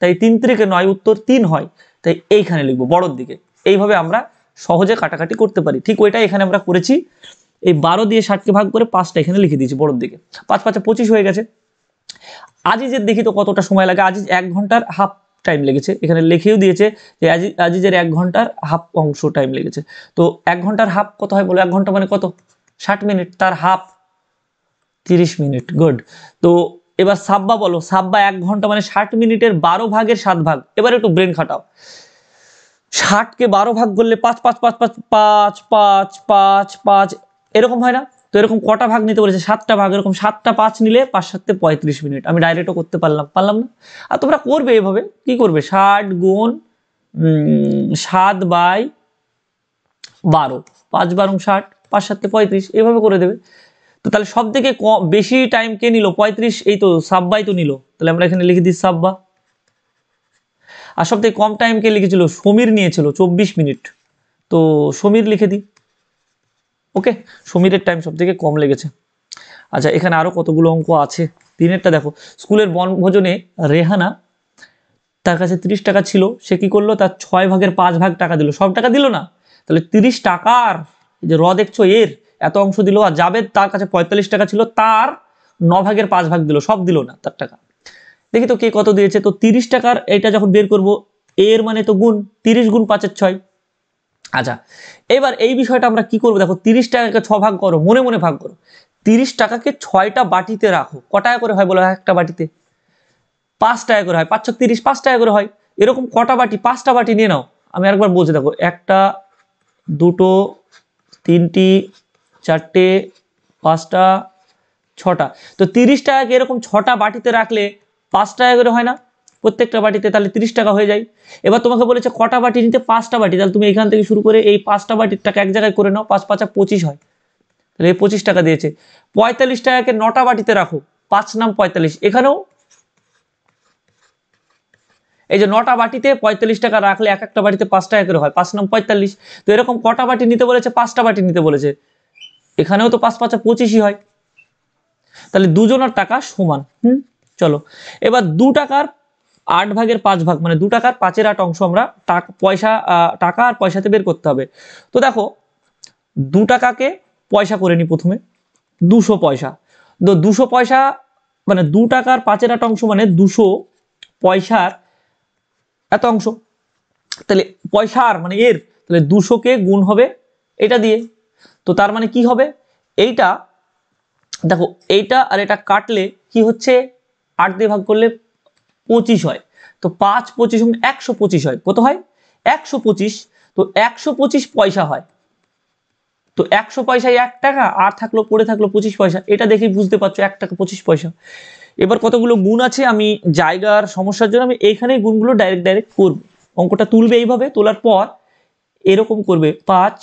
তাই তিন থেকে নয় উত্তর তিন হয় তাই এইখানে লিখবো বড়োর দিকে এইভাবে আমরা সহজে কাটাকাটি করতে পারি ঠিক ওইটাই এখানে আমরা করেছি এই বারো দিয়ে ষাটকে ভাগ করে পাঁচটা এখানে লিখে দিয়েছি বড়োর দিকে পাঁচ পাঁচে পঁচিশ হয়ে গেছে আজিজের দেখি তো কতটা সময় লাগে আজিজ এক ঘন্টার হাফ টাইম লেগেছে এখানে লিখেও দিয়েছে যে আজিজের এক ঘন্টার হাফ অংশ টাইম লেগেছে তো এক ঘন্টার হাফ কত হয় বলো এক ঘন্টা মানে কত ষাট মিনিট তার হাফ তিরিশ মিনিট গুড তো এবার সাব্বা বলো সাব্বা এক ঘন্টা মানে ষাট মিনিটের বারো ভাগের সাত ভাগ এবার একটু ব্রেন খাটাও ষাটকে বারো ভাগ করলে পাঁচ পাঁচ পাঁচ পাঁচ পাঁচ পাঁচ পাঁচ পাঁচ এরকম হয় না তো এরকম কটা ভাগ নিতে বলেছে সাতটা ভাগ এরকম সাতটা পাঁচ নিলে পাঁচ সাততে পঁয়ত্রিশ মিনিট আমি ডাইরেক্টও করতে পারলাম পারলাম না আর তোমরা করবে এভাবে কি করবে ষাট গুণ সাত বাই বারো পাঁচ বারো ষাট পাঁচ সাততে পঁয়ত্রিশ এভাবে করে দেবে তো তাহলে সব থেকে বেশি টাইম কে নিল পঁয়ত্রিশ এই তো সাব্বাই তো নিল তাহলে আমরা এখানে লিখে দিই সাব্বা আর সব থেকে কম টাইমকে লিখেছিল সমীর নিয়েছিল চব্বিশ মিনিট তো সমীর লিখে দিই ওকে সমীরের টাইম সব থেকে কম লেগেছে আচ্ছা এখানে আরও কতগুলো অঙ্ক আছে তিনেরটা দেখো স্কুলের বনভোজনে রেহানা তার কাছে তিরিশ টাকা ছিল সে কি করলো তার ছয় ভাগের পাঁচ ভাগ টাকা দিল সব টাকা দিল না তাহলে তিরিশ টাকার যে র দেখছো এর এত অংশ দিল আর যাবে তার কাছে পঁয়তাল্লিশ টাকা ছিল তার ন ভাগের পাঁচ ভাগ দিল সব দিল না তার টাকা দেখি তো কে কত দিয়েছে তো তিরিশ টাকার এটা যখন বের করব এর মানে তো গুণ তিরিশ গুণ পাঁচের ছয় আচ্ছা এবার এই বিষয়টা আমরা কি করবো দেখো তিরিশ টাকাকে ছ ভাগ করো মনে মনে ভাগ করো তিরিশ টাকাকে ছয়টা বাটিতে রাখো ক টাকা করে হয় বলো একটা বাটিতে পাঁচ টাকা করে হয় পাঁচ ছ তিরিশ পাঁচ টাকা করে হয় এরকম কটা বাটি পাঁচটা বাটি নিয়ে নাও আমি আরেকবার বলছি দেখো একটা দুটো তিনটি চারটে পাঁচটা ছটা তো তিরিশ টাকাকে এরকম ছটা বাটিতে রাখলে পাঁচ টাকা করে হয় না প্রত্যেকটা বাটিতে তাহলে তিরিশ টাকা হয়ে যায় এবার তোমাকে বলেছে কটা বাটি নিতে পাঁচটা বাটি তাহলে তুমি এখান থেকে শুরু করে এই পাঁচটা বাটির টাকা এক জায়গায় করে নাও পাঁচ পাঁচা পঁচিশ হয় তাহলে এই পঁচিশ টাকা দিয়েছে পঁয়তাল্লিশ টাকাকে নটা বাটিতে রাখো পাঁচ নাম পঁয়তাল্লিশ এখানেও এই যে নটা বাটিতে পঁয়তাল্লিশ টাকা রাখলে এক একটা বাটিতে পাঁচ টাকা করে হয় পাঁচ নাম পঁয়তাল্লিশ তো এরকম কটা বাটি নিতে বলেছে পাঁচটা বাটি নিতে বলেছে এখানেও তো পাঁচ পাঁচা পঁচিশই হয় তাহলে দুজনের টাকা সমান হুম চলো এবার দু টাকার আট ভাগের পাঁচ ভাগ মানে দু টাকার পাঁচের আট অংশ আমরা পয়সা টাকা আর পয়সাতে বের করতে হবে তো দেখো দু টাকাকে পয়সা করে নি প্রথমে দুশো পয়সা তো দুশো পয়সা মানে দু টাকার পাঁচের আট অংশ মানে দুশো পয়সার এত অংশ তাহলে পয়সার মানে এর তাহলে দুশোকে গুণ হবে এটা দিয়ে তো তার মানে কি হবে এইটা দেখো এইটা আর এটা কাটলে কি হচ্ছে আট দিয়ে ভাগ করলে পঁচিশ হয় তো পাঁচ পঁচিশ একশো পঁচিশ হয় কত হয় একশো পঁচিশ তো একশো পঁচিশ পয়সা হয় তো একশো পয়সায় এক টাকা আর থাকলো পড়ে থাকলো পঁচিশ পয়সা এটা দেখে বুঝতে পারছো এক টাকা পঁচিশ পয়সা এবার কতগুলো গুণ আছে আমি জায়গার সমস্যার জন্য আমি এখানে গুণগুলো ডাইরেক্ট ডাইরেক্ট করব অঙ্কটা তুলবে এইভাবে তোলার পর এরকম করবে পাঁচ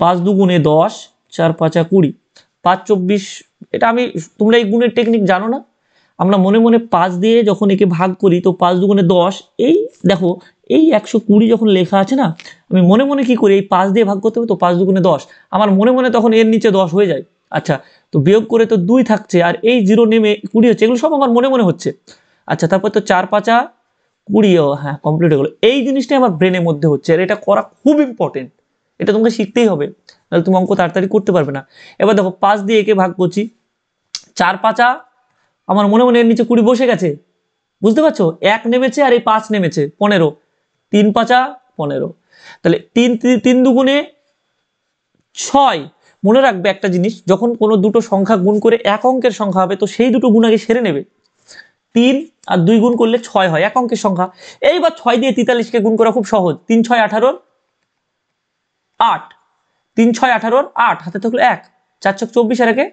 পাঁচ দুগুণে দশ চার পাঁচা কুড়ি পাঁচ চব্বিশ এটা আমি তোমরা এই গুণের টেকনিক জানো না আমরা মনে মনে পাঁচ দিয়ে যখন একে ভাগ করি তো পাঁচ দুগুণে দশ এই দেখো এই একশো কুড়ি যখন লেখা আছে না আমি মনে মনে কি করি এই পাঁচ দিয়ে ভাগ করতে হবে তো পাঁচ দুগুণে দশ আমার মনে মনে তখন এর নিচে দশ হয়ে যায় আচ্ছা তো বিয়োগ করে তো দুই থাকছে আর এই জিরো নেমে কুড়ি হচ্ছে এগুলো সব আমার মনে মনে হচ্ছে আচ্ছা তারপর তো চার পাঁচা কুড়িও হ্যাঁ কমপ্লিট হয়ে গেলো এই জিনিসটাই আমার ব্রেনের মধ্যে হচ্ছে আর এটা করা খুব ইম্পর্টেন্ট এটা তোমাকে শিখতেই হবে তাহলে তুমি অঙ্ক তাড়াতাড়ি করতে পারবে না এবার দেখো পাঁচ দিয়ে একে ভাগ করছি চার পাঁচা আমার মনে মনে এর নিচে কুড়ি বসে গেছে বুঝতে পারছো এক নেমেছে আর এই পাঁচ নেমেছে পনেরো তিন পাঁচা পনেরো তাহলে তিন তিন দুগুণে ছয় মনে রাখবে একটা জিনিস যখন কোনো দুটো সংখ্যা গুণ করে এক অঙ্কের সংখ্যা হবে তো সেই দুটো গুণ আগে সেরে নেবে তিন আর দুই গুণ করলে ছয় হয় এক অঙ্কের সংখ্যা এইবার ছয় দিয়ে তেতাল্লিশকে গুণ করা খুব সহজ তিন ছয় আঠারোর আট তিন ছয় আঠারোর আট হাতে থাকলো এক চার ছক চব্বিশ আর একে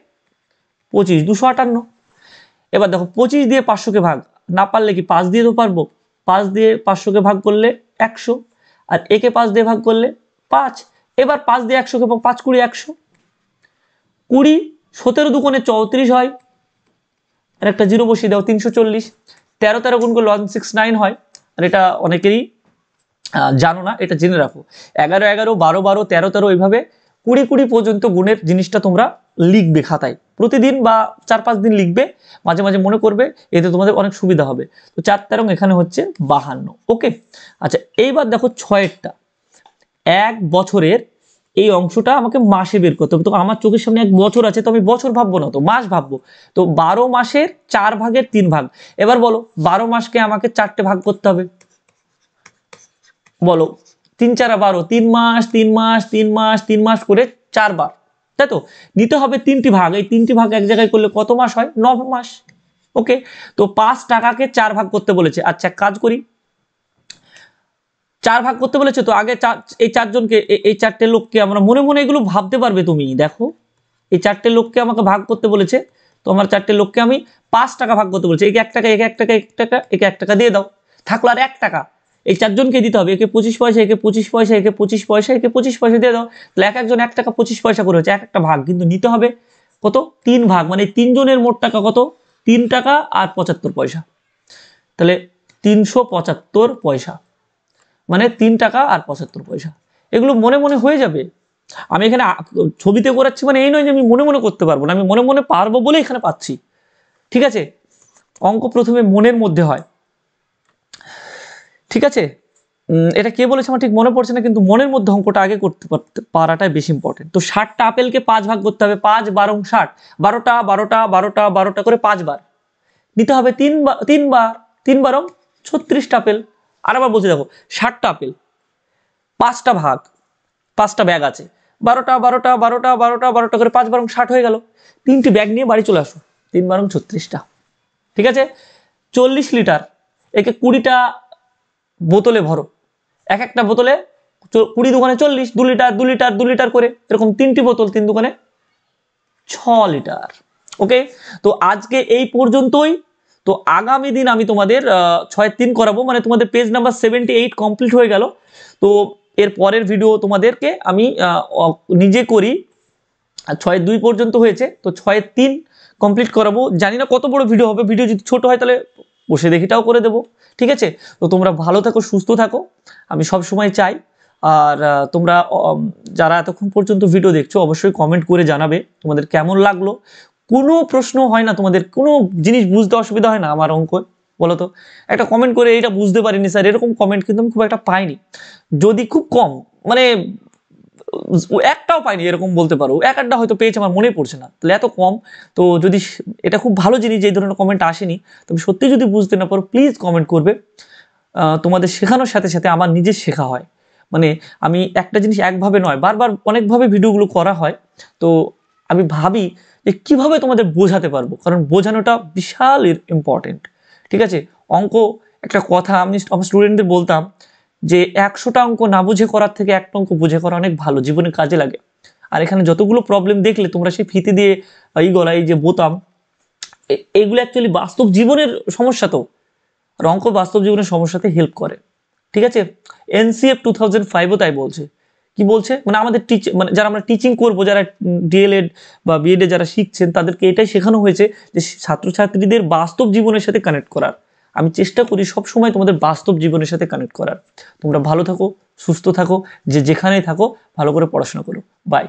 পঁচিশ দুশো আটান্ন এবার দেখো পঁচিশ দিয়ে পাঁচশোকে ভাগ না পারলে কি পাঁচ দিয়ে তো পারবো পাঁচ দিয়ে পাঁচশোকে ভাগ করলে একশো আর একে পাঁচ দিয়ে ভাগ করলে পাঁচ এবার পাঁচ দিয়ে একশোকে পাঁচ কুড়ি একশো কুড়ি সতেরো দুকোণে চৌত্রিশ হয় আর একটা জিরো বসিয়ে দাও তিনশো চল্লিশ তেরো তেরো গুণ করলে ওয়ান সিক্স নাইন হয় আর এটা অনেকেরই জানো না এটা জেনে রাখো এগারো এগারো বারো বারো তেরো তেরো এইভাবে কুড়ি কুড়ি পর্যন্ত গুণের জিনিসটা তোমরা লিখবে খাতায় প্রতিদিন বা চার পাঁচ দিন লিখবে মাঝে মাঝে মনে করবে এতে তোমাদের অনেক সুবিধা হবে তো চার তেরং এখানে হচ্ছে বাহান্ন ওকে আচ্ছা এইবার দেখো ছয়েরটা এক বছরের এই অংশটা আমাকে মাসে বের করতে হবে তো আমার চোখের সামনে এক বছর আছে তো আমি বছর ভাববো না তো মাস ভাববো তো বারো মাসের চার ভাগের তিন ভাগ এবার বলো বারো মাসকে আমাকে চারটে ভাগ করতে হবে বলো তিন চারা বারো তিন মাস তিন মাস তিন মাস তিন মাস করে চারবার তাই তো নিতে হবে তিনটি ভাগ এই তিনটি ভাগ এক জায়গায় করলে কত মাস হয় ন মাস ওকে তো পাঁচ টাকাকে চার ভাগ করতে বলেছে আচ্ছা কাজ করি চার ভাগ করতে বলেছে তো আগে এই চারজনকে এই চারটে লোককে আমরা মনে মনে এগুলো ভাবতে পারবে তুমি দেখো এই চারটে লোককে আমাকে ভাগ করতে বলেছে তো আমার চারটে লোককে আমি পাঁচ টাকা ভাগ করতে বলেছে এক এক টাকা এক এক টাকা এক টাকা একে এক টাকা দিয়ে দাও থাকলো আর এক টাকা এই চারজনকে দিতে হবে একে পঁচিশ পয়সা একে পঁচিশ পয়সা একে পঁচিশ পয়সা একে পঁচিশ পয়সা দিয়ে দাও তাহলে এক একজন এক টাকা পঁচিশ পয়সা করে হচ্ছে এক একটা ভাগ কিন্তু নিতে হবে কত তিন ভাগ মানে তিনজনের মোট টাকা কত তিন টাকা আর পঁচাত্তর পয়সা তাহলে তিনশো পঁচাত্তর পয়সা মানে তিন টাকা আর পঁচাত্তর পয়সা এগুলো মনে মনে হয়ে যাবে আমি এখানে ছবিতে করাচ্ছি মানে এই নয় যে আমি মনে মনে করতে পারবো না আমি মনে মনে পারবো বলে এখানে পাচ্ছি ঠিক আছে অঙ্ক প্রথমে মনের মধ্যে হয় ঠিক আছে এটা কে বলেছে আমার ঠিক মনে পড়ছে না কিন্তু মনের মধ্যে অঙ্কটা আগে করতে পারাটাই বেশি ইম্পর্টেন্ট তো ষাটটা আপেলকে পাঁচ ভাগ করতে হবে পাঁচ বারং ষাট বারোটা বারোটা বারোটা বারোটা করে পাঁচবার নিতে হবে তিনবার তিনবার তিন বারং ছত্রিশটা আপেল আর আবার বলছি দেখো ষাটটা আপেল পাঁচটা ভাগ পাঁচটা ব্যাগ আছে বারোটা বারোটা বারোটা বারোটা বারোটা করে পাঁচ বারং ষাট হয়ে গেল তিনটি ব্যাগ নিয়ে বাড়ি চলে আসো তিন বারং ছত্রিশটা ঠিক আছে চল্লিশ লিটার একে কুড়িটা বোতলে ভরো এক একটা বোতলে কুড়ি দোকানে চল্লিশ দু লিটার দু লিটার দু লিটার করে এরকম তিনটি বোতল তিন দোকানে ছ লিটার ওকে তো আজকে এই পর্যন্তই তো আগামী দিন আমি তোমাদের ছয় তিন করাবো মানে তোমাদের page number seventy eight complete হয়ে গেল তো এর পরের ভিডিও তোমাদেরকে আমি নিজে করি ছয় দুই পর্যন্ত হয়েছে তো ছয় তিন কমপ্লিট করাবো জানি না কত বড় ভিডিও হবে ভিডিও যদি ছোট হয় তাহলে বসে দেখিটাও করে দেবো ঠিক আছে তো তোমরা ভালো থাকো সুস্থ থাকো আমি সব সময় চাই আর তোমরা যারা এতক্ষণ পর্যন্ত ভিডিও দেখছো অবশ্যই কমেন্ট করে জানাবে তোমাদের কেমন লাগলো কোনো প্রশ্ন হয় না তোমাদের কোনো জিনিস বুঝতে অসুবিধা হয় না আমার অঙ্ক বলো তো একটা কমেন্ট করে এটা বুঝতে পারিনি স্যার এরকম কমেন্ট কিন্তু আমি খুব একটা পাইনি যদি খুব কম মানে একটাও পাইনি এরকম বলতে পারো এক একটা হয়তো পেয়েছে আমার মনে পড়ছে না তাহলে এত কম তো যদি এটা খুব ভালো জিনিস যে ধরনের কমেন্ট আসেনি তুমি সত্যি যদি বুঝতে না পারো প্লিজ কমেন্ট করবে তোমাদের শেখানোর সাথে সাথে আমার নিজের শেখা হয় মানে আমি একটা জিনিস একভাবে নয় বারবার অনেকভাবে ভিডিওগুলো করা হয় তো আমি ভাবি যে কীভাবে তোমাদের বোঝাতে পারবো কারণ বোঝানোটা বিশাল ইম্পর্টেন্ট ঠিক আছে অঙ্ক একটা কথা আমি আমার স্টুডেন্টদের বলতাম যে একশোটা অঙ্ক না বুঝে করার থেকে একটা অঙ্ক বুঝে করা অনেক ভালো জীবনে কাজে লাগে আর এখানে যতগুলো প্রবলেম দেখলে তোমরা সেই ফিতে দিয়ে এই গলায় যে বোতাম এগুলো অ্যাকচুয়ালি বাস্তব জীবনের সমস্যা তো আর অঙ্ক বাস্তব জীবনের সমস্যাতে হেল্প করে ঠিক আছে এনসিএফ টু থাউজেন্ড ফাইভও তাই বলছে কি বলছে মানে আমাদের টিচ মানে যারা আমরা টিচিং করবো যারা ডিএলএড বা বিএডে যারা শিখছেন তাদেরকে এটাই শেখানো হয়েছে যে ছাত্রছাত্রীদের বাস্তব জীবনের সাথে কানেক্ট করার আমি চেষ্টা করি সবসময় তোমাদের বাস্তব জীবনের সাথে কানেক্ট করার তোমরা ভালো থাকো সুস্থ থাকো যে যেখানেই থাকো ভালো করে পড়াশোনা করো বাই